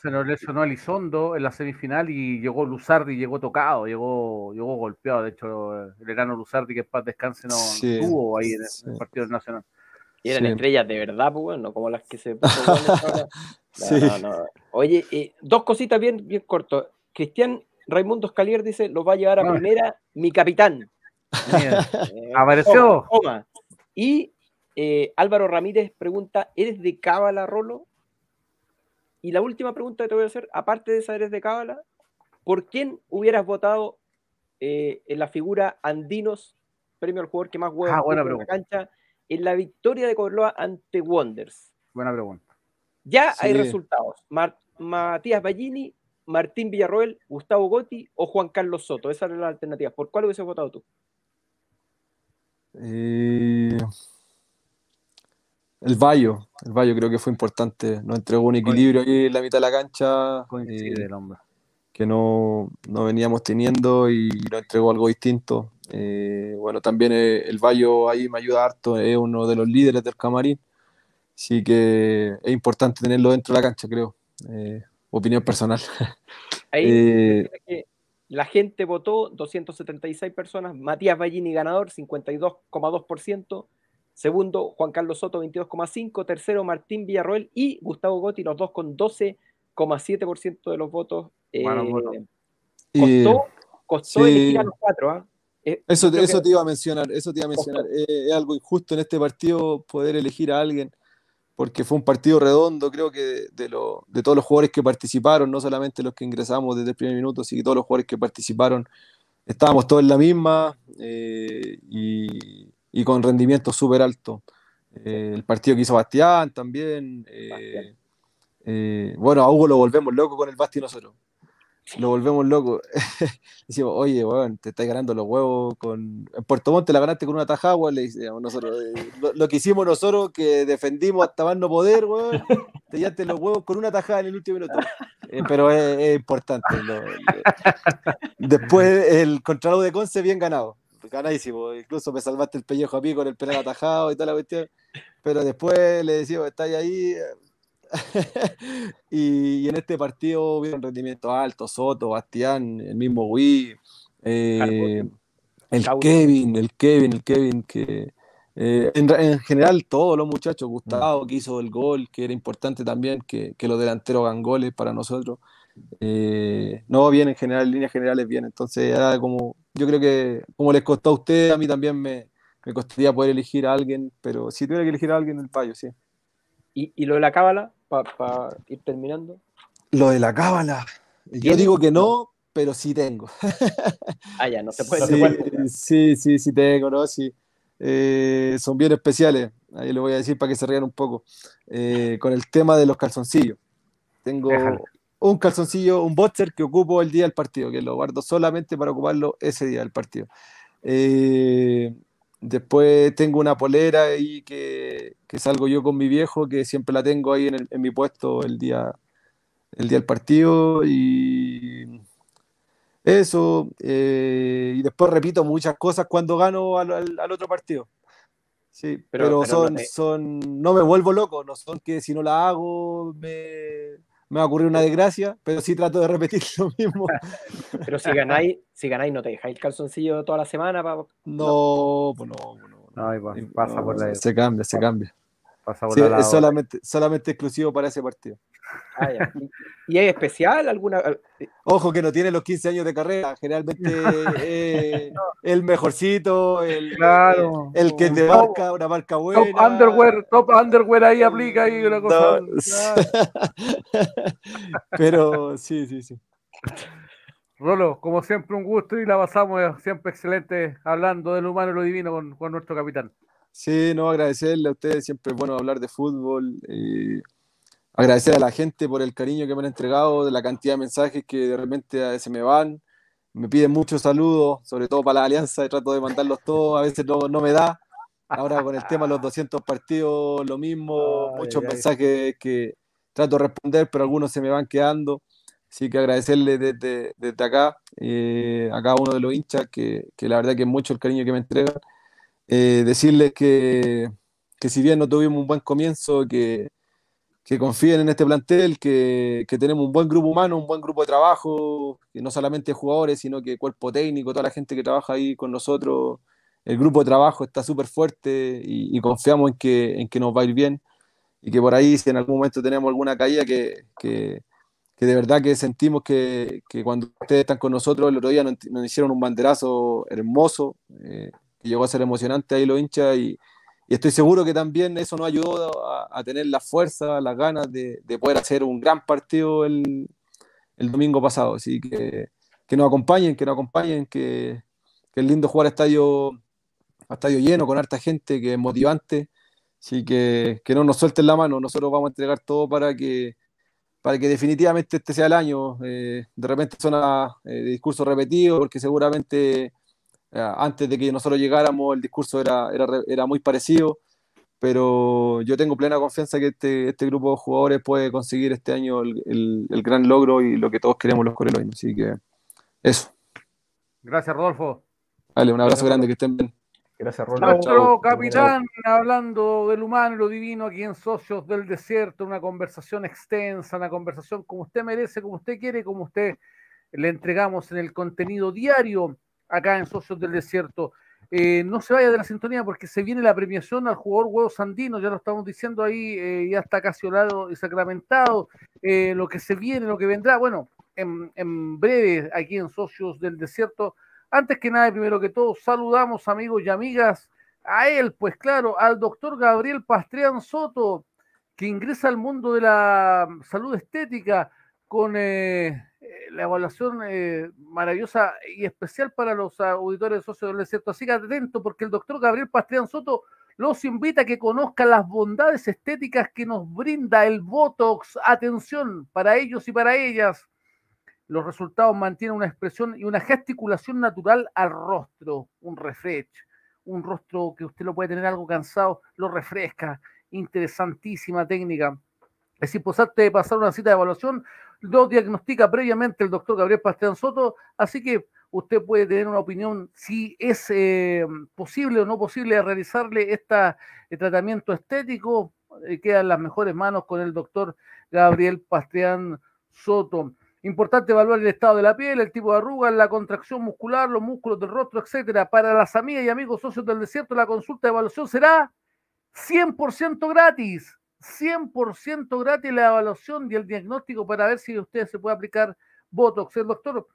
Speaker 2: Se nos, le se Elizondo en la semifinal y llegó Luzardi, llegó tocado, llegó, llegó golpeado. De hecho, el enano Luzardi, que paz descanse, no tuvo estuvo ahí en el, partido nacional. Y eran estrellas de verdad, pues, bueno, como las que se
Speaker 3: Oye, eh, dos cositas bien, bien corto. Cristian Raimundo Escalier dice: lo va a llevar a ah. primera mi capitán.
Speaker 4: Eh, Apareció.
Speaker 3: Y eh, Álvaro Ramírez pregunta: ¿eres de Cábala, Rolo? Y la última pregunta que te voy a hacer, aparte de saberes de Cábala, ¿por quién hubieras votado eh, en la figura Andinos, premio al jugador que más juega ah, en la cancha, en la victoria de Cobreloa ante Wonders?
Speaker 2: Buena pregunta.
Speaker 3: Ya hay resultados. Matías Ballini, Martín Villarroel, Gustavo Gotti o Juan Carlos Soto. Esa eran las alternativas. ¿Por cuál hubieses votado tú?
Speaker 5: Eh el Bayo, el Bayo creo que fue importante, nos entregó un equilibrio ahí en la mitad de la cancha eh, que no, no, veníamos teniendo y nos entregó algo distinto. Eh, bueno, también eh, el Bayo ahí me ayuda harto, es uno de los líderes del camarín, así que es importante tenerlo dentro de la cancha, creo. opinión personal.
Speaker 3: la gente votó, 276 personas, Matías Ballini ganador, 52,2%. Segundo, Juan Carlos Soto, 22,5. Tercero, Martín Villarroel y Gustavo Gotti, los dos con 12,7% de los votos. Eh, costó, elegir a los cuatro. ¿ah? ¿eh? eso, te iba a mencionar, eso te iba a mencionar. Eh,
Speaker 5: es algo injusto en este partido poder elegir a alguien, porque fue un partido redondo, creo que de, de, de todos los jugadores que participaron, no solamente los que ingresamos desde el primer minuto, sino todos los jugadores que participaron, estábamos todos en la misma. Eh, y y con rendimiento súper alto. Eh, el partido que hizo Bastián también. Eh, eh, bueno, a Hugo lo volvemos loco con el Basti nosotros. Lo volvemos loco. Decimos, oye, weón, te estás ganando los huevos con. En Puerto Monte la ganaste con una tajada, le nosotros. Lo, que hicimos nosotros, que defendimos hasta más no poder, weón, te llevaste los huevos con una tajada en el último minuto. pero es, importante. Después el contrato de Conce bien ganado. Pues, ganadísimo. Incluso me salvaste el pellejo a mí con el penal atajado y toda la cuestión. Pero después le decimos, estáis ahí. Eh". y, en este partido hubo un rendimiento alto, Soto, Bastián, el mismo Wii, eh, el Kevin, el Kevin, el Kevin, que eh, en, general todos los muchachos, Gustavo mm. que hizo el gol, que era importante también que, los delanteros hagan goles para nosotros. no, bien en general, líneas generales bien, entonces era como yo creo que como les costó a ustedes, a mí también me, me, costaría poder elegir a alguien, pero si tuviera que elegir a alguien, el payo, sí. ¿Y, lo de la cábala, para ir terminando? Lo de la cábala. Yo digo que no, pero sí tengo.
Speaker 3: ah, ya, no se puede. Sí,
Speaker 5: sí, sí, sí, tengo, ¿no? Sí. Eh, son bien especiales, ahí lo voy a decir para que se rían un poco, eh, con el tema de los calzoncillos. Tengo, un calzoncillo, un boxer que ocupo el día del partido, que lo guardo solamente para ocuparlo ese día del partido. Eh, después tengo una polera ahí que, salgo yo con mi viejo, que siempre la tengo ahí en, mi puesto el día, el día del partido. Y eso, eh, y después repito muchas cosas cuando gano al, otro partido. Sí, pero, son, eh, son, no me vuelvo loco, no son que si no la hago me me va a ocurrir una desgracia, pero sí trato de repetir lo mismo.
Speaker 3: pero si ganáis, si ganáis no te dejáis el calzoncillo toda la semana. No,
Speaker 5: pues no, no, por Se cambia, se cambia es solamente, solamente exclusivo para ese partido. Ah, ¿Y, es especial alguna? Eh? Ojo que no tiene los 15 años de carrera, generalmente eh, el mejorcito, el, eh, el, que te
Speaker 2: marca, una marca buena. Top underwear, top underwear ahí aplica ahí una cosa. Pero
Speaker 5: sí, sí, sí.
Speaker 2: Rolo, como siempre un gusto y la pasamos siempre excelente hablando del humano y lo divino con nuestro capitán.
Speaker 5: Sí, no, agradecerle a ustedes, siempre es bueno hablar de fútbol. Eh, agradecer a la gente por el cariño que me han entregado, de la cantidad de mensajes que de repente se me van. Me piden muchos saludos, sobre todo para la Alianza, trato de mandarlos todos, a veces no, no me da. Ahora con el tema de los 200 partidos, lo mismo, muchos mensajes que trato de responder, pero algunos se me van quedando. Así que agradecerle desde, acá eh, a cada uno de los hinchas, que, que, la verdad que es mucho el cariño que me entregan. Eh, decirles que, que, si bien no tuvimos un buen comienzo, que, que confíen en este plantel, que, que, tenemos un buen grupo humano, un buen grupo de trabajo, que no solamente jugadores, sino que cuerpo técnico, toda la gente que trabaja ahí con nosotros, el grupo de trabajo está súper fuerte y, confiamos en que, en que nos va a ir bien y que por ahí si en algún momento tenemos alguna caída que, que, que de verdad que sentimos que, que, cuando ustedes están con nosotros, el otro día nos, hicieron un banderazo hermoso, eh, llegó a ser emocionante ahí los hinchas y, estoy seguro que también eso nos ayudó a, tener la fuerza, las ganas de, poder hacer un gran partido el, domingo pasado. Así que, que nos acompañen, que nos acompañen, que, que, es lindo jugar a estadio, a estadio lleno, con harta gente, que es motivante. Así que, que no nos suelten la mano, nosotros vamos a entregar todo para que, para que definitivamente este sea el año. Eh, de repente son eh, discurso repetido, porque seguramente eh, antes de que nosotros llegáramos el discurso era, era, era muy parecido, pero yo tengo plena confianza que este, este grupo de jugadores puede conseguir este año el, el, gran logro y lo que todos queremos los coreanos. Así que eso.
Speaker 2: Gracias, Rodolfo.
Speaker 5: Dale, un abrazo grande, que estén bien.
Speaker 2: Gracias, Rodolfo capitán, hablando del humano y lo divino aquí en Socios del Desierto, una conversación extensa, una conversación como usted merece, como usted quiere, como usted le entregamos en el contenido diario acá en Socios del Desierto. Eh, no se vaya de la sintonía porque se viene la premiación al jugador huevo sandino, ya lo estamos diciendo ahí, eh, ya está casi orado y sacramentado, eh, lo que se viene, lo que vendrá, bueno, en, en, breve aquí en Socios del Desierto. Antes que nada, primero que todo, saludamos amigos y amigas a él, pues claro, al doctor Gabriel Pastrián Soto, que ingresa al mundo de la salud estética con eh, la evaluación eh, maravillosa y especial para los auditores socios del desierto. Así que atento, porque el doctor Gabriel Pastrián Soto los invita a que conozcan las bondades estéticas que nos brinda el Botox. Atención para ellos y para ellas. Los resultados mantienen una expresión y una gesticulación natural al rostro, un refresh, un rostro que usted lo puede tener algo cansado, lo refresca. Interesantísima técnica. Es importante pasar una cita de evaluación, lo diagnostica previamente el doctor Gabriel Pastrán Soto, así que usted puede tener una opinión si es eh, posible o no posible realizarle este tratamiento estético. Queda eh, quedan las mejores manos con el doctor Gabriel Pastrián Soto. Importante evaluar el estado de la piel, el tipo de arrugas, la contracción muscular, los músculos del rostro, etcétera. Para las amigas y amigos socios del desierto, la consulta de evaluación será 100% gratis. 100% gratis la evaluación y el diagnóstico para ver si usted se puede aplicar Botox. El doctor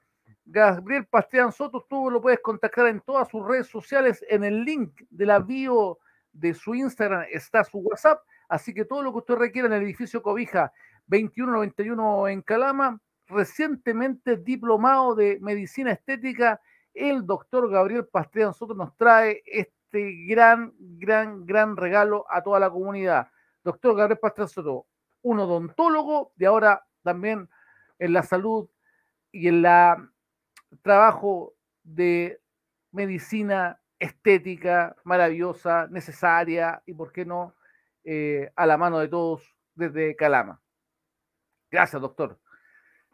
Speaker 2: Gabriel Pastrián Soto, tú lo puedes contactar en todas sus redes sociales, en el link de la bio de su Instagram está su WhatsApp, así que todo lo que usted requiera en el edificio Cobija 2191 en Calama, recientemente diplomado de medicina estética, el doctor Gabriel Pastrián Soto nos trae este gran, gran, gran regalo a toda la comunidad doctor Gabriel Pastrán un odontólogo de ahora también en la salud y en la trabajo de medicina estética, maravillosa, necesaria y, por qué no, eh, a la mano de todos desde Calama. Gracias, doctor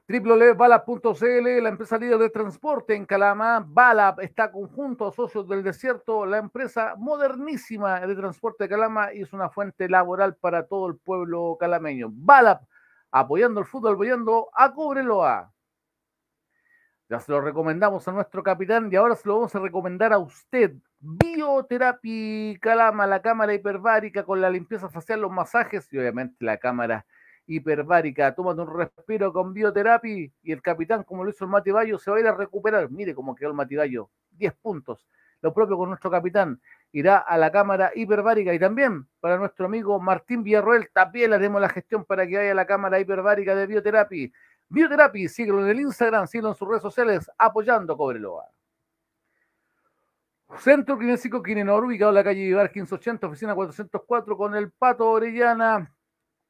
Speaker 2: www.bala.cl, la empresa líder de transporte en Calama. Bala está conjunto a Socios del Desierto, la empresa modernísima de transporte de Calama y es una fuente laboral para todo el pueblo calameño. Bala apoyando el fútbol, apoyando a Cobreloa. Ya se lo recomendamos a nuestro capitán y ahora se lo vamos a recomendar a usted. Bioterapia Calama, la cámara hiperbárica con la limpieza facial, los masajes y obviamente la cámara hiperbárica. Tómate un respiro con bioterapia y el capitán, como lo hizo el Matibayo, se va a ir a recuperar. Mire cómo quedó el Matibayo, diez puntos. Lo propio con nuestro capitán. Irá a la cámara hiperbárica y también para nuestro amigo Martín Villarroel también le haremos la gestión para que vaya a la cámara hiperbárica de bioterapia. Bioterapia, síguelo en el Instagram, síguelo en sus redes sociales, apoyando Cobreloa. Centro Kinésico Quinenor, ubicado en la calle Vivar 1580, oficina 404, con el Pato Orellana,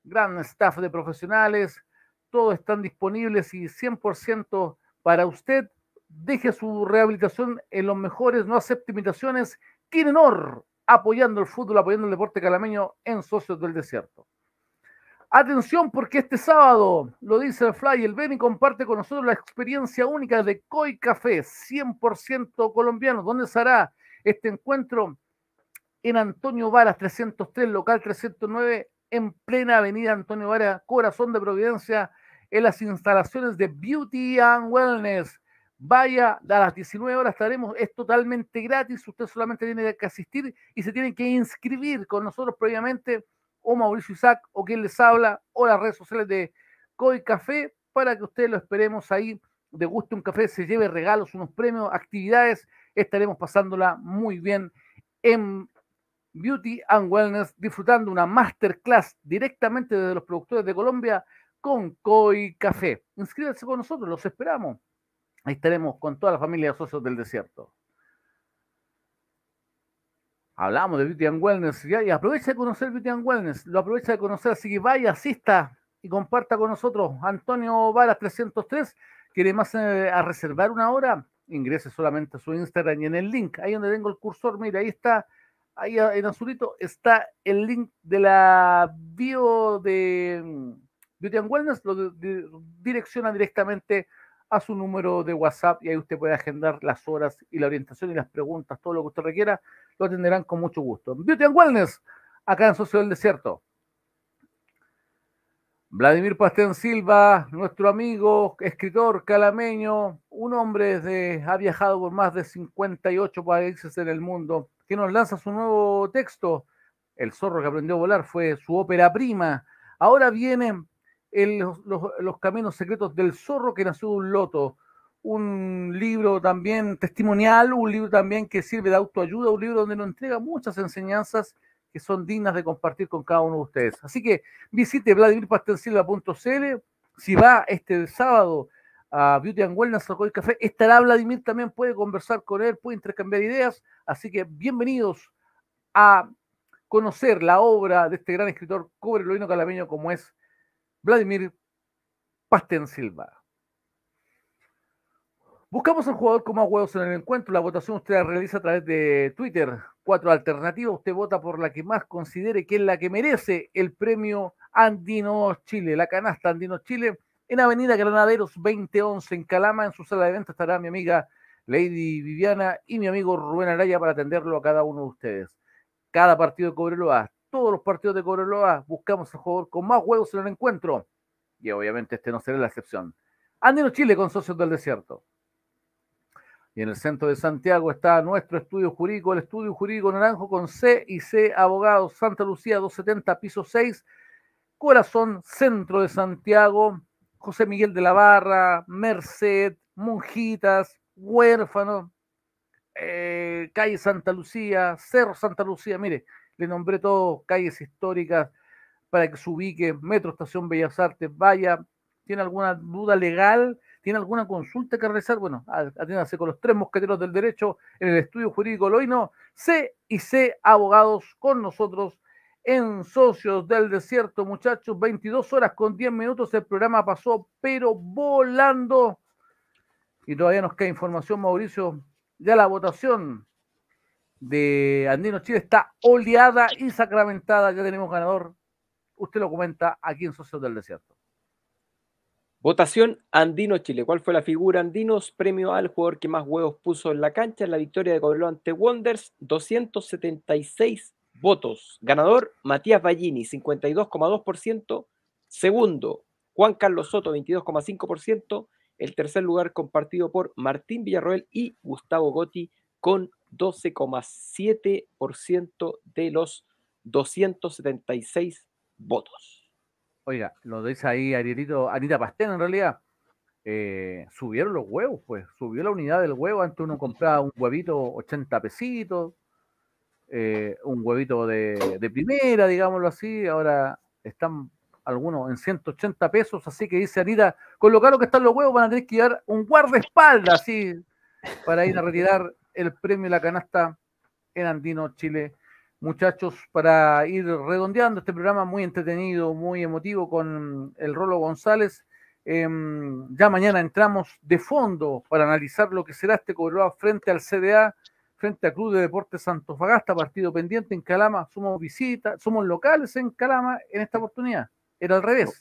Speaker 2: gran staff de profesionales, todos están disponibles y 100% para usted. Deje su rehabilitación en los mejores, no acepte imitaciones. honor, apoyando el fútbol, apoyando el deporte calameño en Socios del Desierto. Atención porque este sábado, lo dice el Fly, el Beni comparte con nosotros la experiencia única de Coy Café, 100% colombiano. ¿Dónde será este encuentro? En Antonio Varas 303, local 309, en plena avenida Antonio Vara, corazón de Providencia, en las instalaciones de Beauty and Wellness. Vaya, a las 19 horas estaremos, es totalmente gratis, usted solamente tiene que asistir y se tiene que inscribir con nosotros previamente, o Mauricio Isaac, o quien les habla, o las redes sociales de COI Café, para que ustedes lo esperemos ahí, gusto un café, se lleve regalos, unos premios, actividades, estaremos pasándola muy bien en Beauty and Wellness, disfrutando una masterclass directamente desde los productores de Colombia con Koi Café. Inscríbanse con nosotros, los esperamos. Ahí estaremos con toda la familia de socios del desierto. Hablamos de Beauty and Wellness y, aprovecha de conocer Beauty and Wellness, lo aprovecha de conocer, así que vaya, asista y comparta con nosotros. Antonio Varas 303, quiere más eh, a reservar una hora, ingrese solamente a su Instagram y en el link, ahí donde tengo el cursor, mira, ahí está ahí ah, en azulito está el link de la bio de mm, Beauty and Wellness, lo direcciona directamente a su número de WhatsApp y ahí usted puede agendar las horas y la orientación y las preguntas, todo lo que usted requiera, lo atenderán con mucho gusto. Beauty and Wellness, acá en Socio del Desierto. Vladimir Pastén Silva, nuestro amigo, escritor calameño, un hombre que ha viajado por más de 58 países en el mundo, que nos lanza su nuevo texto, El zorro que aprendió a volar, fue su ópera prima. Ahora vienen los, los, caminos secretos del zorro que nació de un loto, un libro también testimonial, un libro también que sirve de autoayuda, un libro donde nos entrega muchas enseñanzas que son dignas de compartir con cada uno de ustedes. Así que visite vladimirpastensilva.cl. Si va este sábado a Beauty and Wellness, al Café, estará Vladimir también, puede conversar con él, puede intercambiar ideas. Así que bienvenidos a conocer la obra de este gran escritor cobreloino calameño como es Vladimir Pastensilva. Buscamos al jugador como más huevos en el encuentro. La votación usted la realiza a través de Twitter, cuatro alternativas, usted vota por la que más considere que es la que merece el premio Andino Chile, la canasta Andino Chile, en Avenida Granaderos 2011 en Calama, en su sala de venta estará mi amiga Lady Viviana y mi amigo Rubén Araya para atenderlo a cada uno de ustedes. Cada partido de Cobreloa, todos los partidos de Cobreloa, buscamos al jugador con más huevos en el encuentro y obviamente este no será la excepción. Andino Chile con socios del desierto. Y en el centro de Santiago está nuestro estudio jurídico, el estudio jurídico naranjo con C y C Abogados Santa Lucía 270, piso 6, corazón centro de Santiago, José Miguel de la Barra, Merced, Monjitas, Huérfano, eh, calle Santa Lucía, Cerro Santa Lucía, mire, le nombré todo, calles históricas para que se ubique, Metro Estación Bellas Artes, vaya, tiene alguna duda legal, ¿Tiene alguna consulta que realizar? Bueno, atiéndase con los tres mosqueteros del derecho en el estudio jurídico Loino, C y C Abogados con nosotros en Socios del Desierto, muchachos. 22 horas con 10 minutos. El programa pasó, pero volando. Y todavía nos queda información, Mauricio. Ya la votación de Andino Chile está oleada y sacramentada. Ya tenemos ganador. Usted lo comenta aquí en Socios del Desierto.
Speaker 3: Votación Andino Chile. ¿Cuál fue la figura Andinos? Premio al jugador que más huevos puso en la cancha en la victoria de Cobreloa ante Wonders, 276 votos. Ganador Matías Ballini, 52,2%. Segundo, Juan Carlos Soto, 22,5%. El tercer lugar compartido por Martín Villarroel y Gustavo Gotti con 12,7% de los
Speaker 2: 276 votos. Oiga, lo dice ahí Arielito, Anita Pastel, en realidad. Eh, subieron los huevos, pues. Subió la unidad del huevo. Antes uno compraba un huevito 80 pesitos, eh, un huevito de, primera, digámoslo así. Ahora están algunos en 180 pesos. Así que dice Anita, con lo caro que están los huevos, van a tener que dar un guardaespaldas, así, para ir a retirar el premio de la canasta en Andino, Chile muchachos, para ir redondeando este programa muy entretenido, muy emotivo con el Rolo González. Em, ya mañana entramos de fondo para analizar lo que será este Cobreloa frente al CDA, frente a Club de Deportes Antofagasta, partido pendiente en Calama. Somos visitas, somos locales en Calama en esta oportunidad. Era al revés.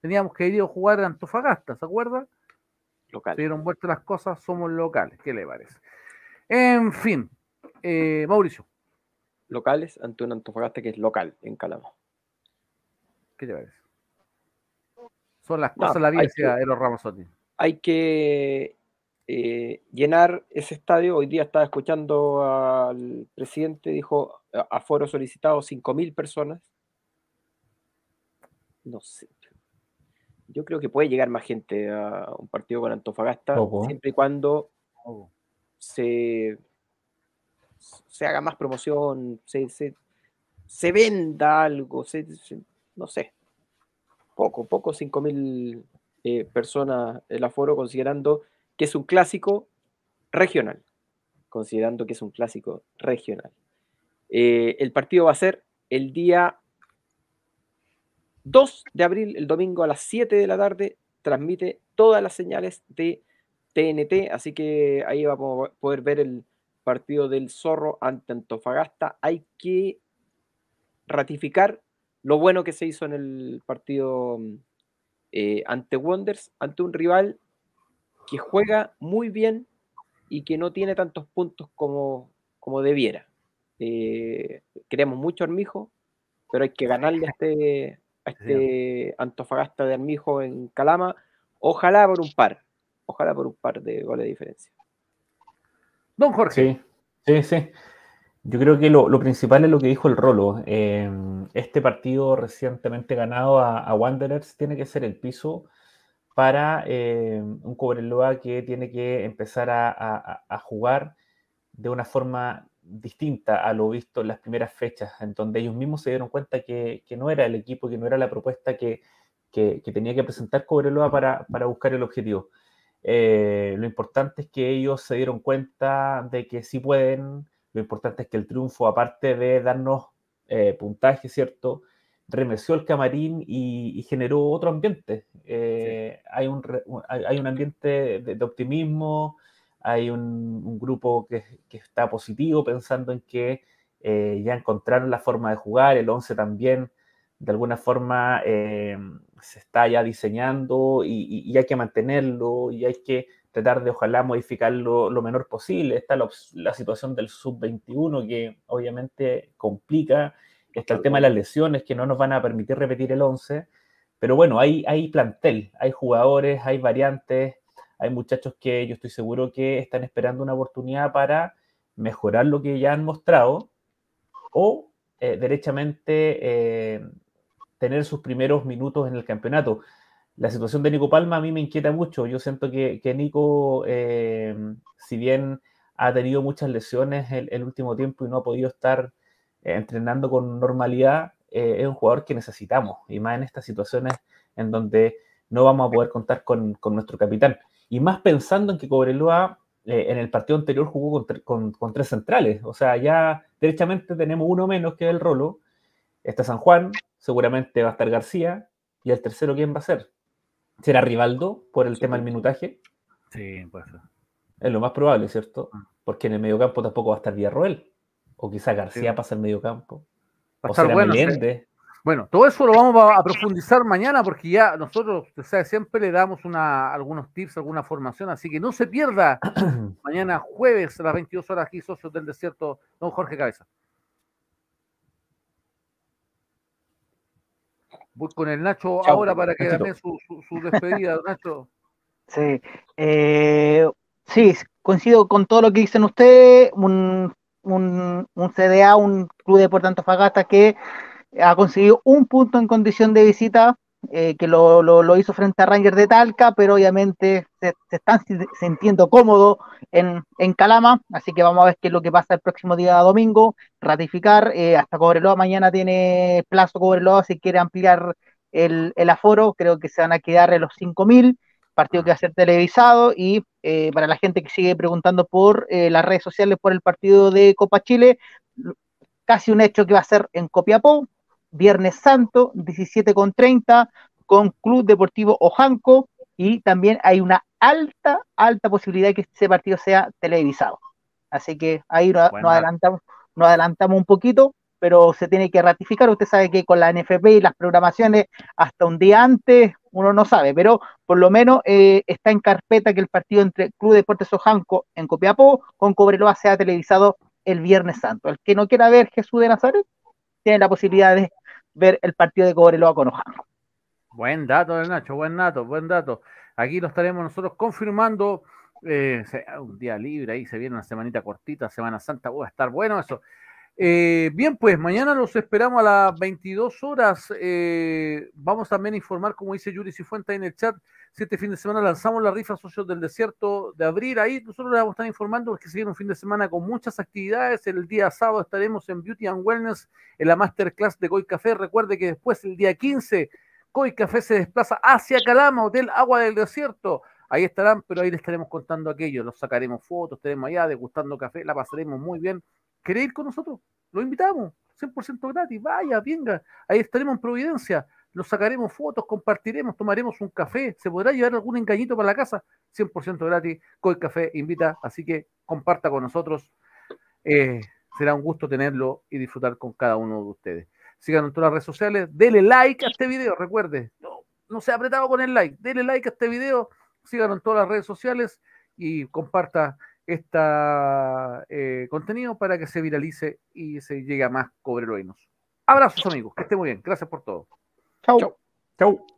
Speaker 2: Teníamos que ir a jugar en Antofagasta, ¿se acuerda? Local. Se dieron vueltas las cosas, somos locales, ¿qué le parece? En fin, eh, Mauricio locales ante un
Speaker 3: Antofagasta que es local en Calama. ¿Qué te parece?
Speaker 2: Son las cosas, la vida de los Ramosotti.
Speaker 3: Hay que eh, llenar ese estadio. Hoy día estaba escuchando al presidente, dijo a foro solicitado 5.000 personas. No sé. Yo creo que puede llegar más gente a un partido con Antofagasta, siempre y cuando se se haga más promoción, se, venda algo, no sé. Poco, poco 5.000 eh, personas el aforo, considerando que es un clásico regional. Considerando que es un clásico regional. Eh, el partido va a ser el día 2 de abril, el domingo a las 7 de la tarde, transmite todas las señales de TNT, así que ahí vamos a poder ver el, partido del Zorro ante Antofagasta, hay que ratificar lo bueno que se hizo en el partido mm, eh, ante Wonders, ante un rival que juega muy bien y que no tiene tantos puntos como, como debiera. Eh, queremos mucho Armijo, pero hay que ganarle a este, a este Antofagasta de Armijo en Calama, ojalá por un par, ojalá por un par de goles de diferencia.
Speaker 4: Don Jorge. Sí, sí, Yo creo que lo, principal es lo que dijo el Rolo. Eh, este partido recientemente ganado a, Wanderers tiene que ser el piso para eh, un Cobreloa que tiene que empezar a, jugar de una forma distinta a lo visto en las primeras fechas, en donde ellos mismos se dieron cuenta que, no era el equipo, que no era la propuesta que, tenía que presentar Cobreloa para, buscar el objetivo. Eh, lo importante es que ellos se dieron cuenta de que sí pueden. Lo importante es que el triunfo, aparte de darnos eh, puntaje, ¿cierto? Remeció el camarín y, generó otro ambiente. Eh, hay, un, ambiente de, optimismo, hay un, grupo que, que, está positivo pensando en que eh, ya encontraron la forma de jugar, el 11 también de alguna forma eh, se está ya diseñando y, hay que mantenerlo y hay que tratar de ojalá modificarlo lo menor posible. Está la, situación del sub-21 que obviamente complica, está el tema de las lesiones que no nos van a permitir repetir el 11, pero bueno, hay, hay plantel, hay jugadores, hay variantes, hay muchachos que yo estoy seguro que están esperando una oportunidad para mejorar lo que ya han mostrado o eh, derechamente eh, tener sus primeros minutos en el campeonato. La situación de Nico Palma a mí me inquieta mucho. Yo siento que, Nico, eh, si bien ha tenido muchas lesiones el, último tiempo y no ha podido estar eh, entrenando con normalidad, eh, es un jugador que necesitamos, y más en estas situaciones en donde no vamos a poder contar con, nuestro capitán. Y más pensando en que Cobreloa en el partido anterior jugó con, con, tres centrales, o sea, ya derechamente tenemos uno menos que el Rolo, Está San Juan, seguramente va a estar García. ¿Y el tercero quién va a ser? ¿Será Rivaldo por el tema del minutaje? Sí, puede Es lo más probable, ¿cierto? Ah. Porque en el mediocampo tampoco va a estar Villarroel. O quizá García pasa el mediocampo. Va o bueno,
Speaker 2: Bueno, todo eso lo vamos a profundizar mañana porque ya nosotros, o sea, siempre le damos algunos tips, alguna formación, así que no se pierda mañana jueves a las 22 horas aquí, Socios del Desierto, don Jorge Cabeza.
Speaker 1: Voy con el Nacho ahora para que dame su, su, despedida, Nacho. Sí, eh, sí, coincido con todo lo que dicen ustedes. Un, un, un CDA, un Club de Puerto Antofagasta que ha conseguido un punto en condición de visita eh, que lo, hizo frente a Rangers de Talca, pero obviamente se, están sintiendo cómodos en, Calama, así que vamos a ver qué es lo que pasa el próximo día domingo, ratificar, eh, hasta Cobreloa, mañana tiene plazo Cobreloa si quiere ampliar el, aforo, creo que se van a quedar en los 5.000, partido que va a ser televisado y eh, para la gente que sigue preguntando por las redes sociales por el partido de Copa Chile, casi un hecho que va a ser en Copiapó, Viernes Santo, 17 con con Club Deportivo Ojanco, y también hay una alta, alta posibilidad de que este partido sea televisado. Así que ahí nos, adelantamos, adelantamos un poquito, pero se tiene que ratificar. Usted sabe que con la NFP y las programaciones hasta un día antes uno no sabe, pero por lo menos eh, está en carpeta que el partido entre Club Deportes Ojanco en Copiapó con Cobreloa sea televisado el Viernes Santo. El que no quiera ver Jesús de Nazaret tiene la posibilidad de ver el partido de Cobreloa con Ojano
Speaker 2: Buen dato de Nacho, buen dato, buen dato. Aquí lo estaremos nosotros confirmando. Eh, un día libre ahí, se viene una semanita cortita, Semana Santa, va a estar bueno eso. Eh, bien, pues mañana los esperamos a las 22 horas. Eh, vamos también a informar, como dice Yuri Cifuente en el chat, si este fin de semana lanzamos la rifa Socios del Desierto de abril. Ahí nosotros les vamos a estar informando porque se viene un fin de semana con muchas actividades. El día sábado estaremos en Beauty and Wellness en la masterclass de Coy Café. Recuerde que después, el día 15, Coy Café se desplaza hacia Calama, Hotel Agua del Desierto ahí estarán, pero ahí les estaremos contando aquello, los sacaremos fotos, estaremos allá degustando café, la pasaremos muy bien ¿Quiere ir con nosotros? Lo invitamos, 100% gratis, vaya, venga, ahí estaremos en Providencia, nos sacaremos fotos, compartiremos, tomaremos un café, se podrá llevar algún engañito para la casa, 100% gratis, el Café invita, así que comparta con nosotros, eh, será un gusto tenerlo y disfrutar con cada uno de ustedes. Síganos en todas las redes sociales, Dele like a este video, recuerde, no, no se ha apretado con el like, Dele like a este video, síganos en todas las redes sociales y comparta este contenido para que se viralice y se llegue a más cobreloinos. Abrazos amigos, que estén muy bien. Gracias por todo. chao Chau. Chau.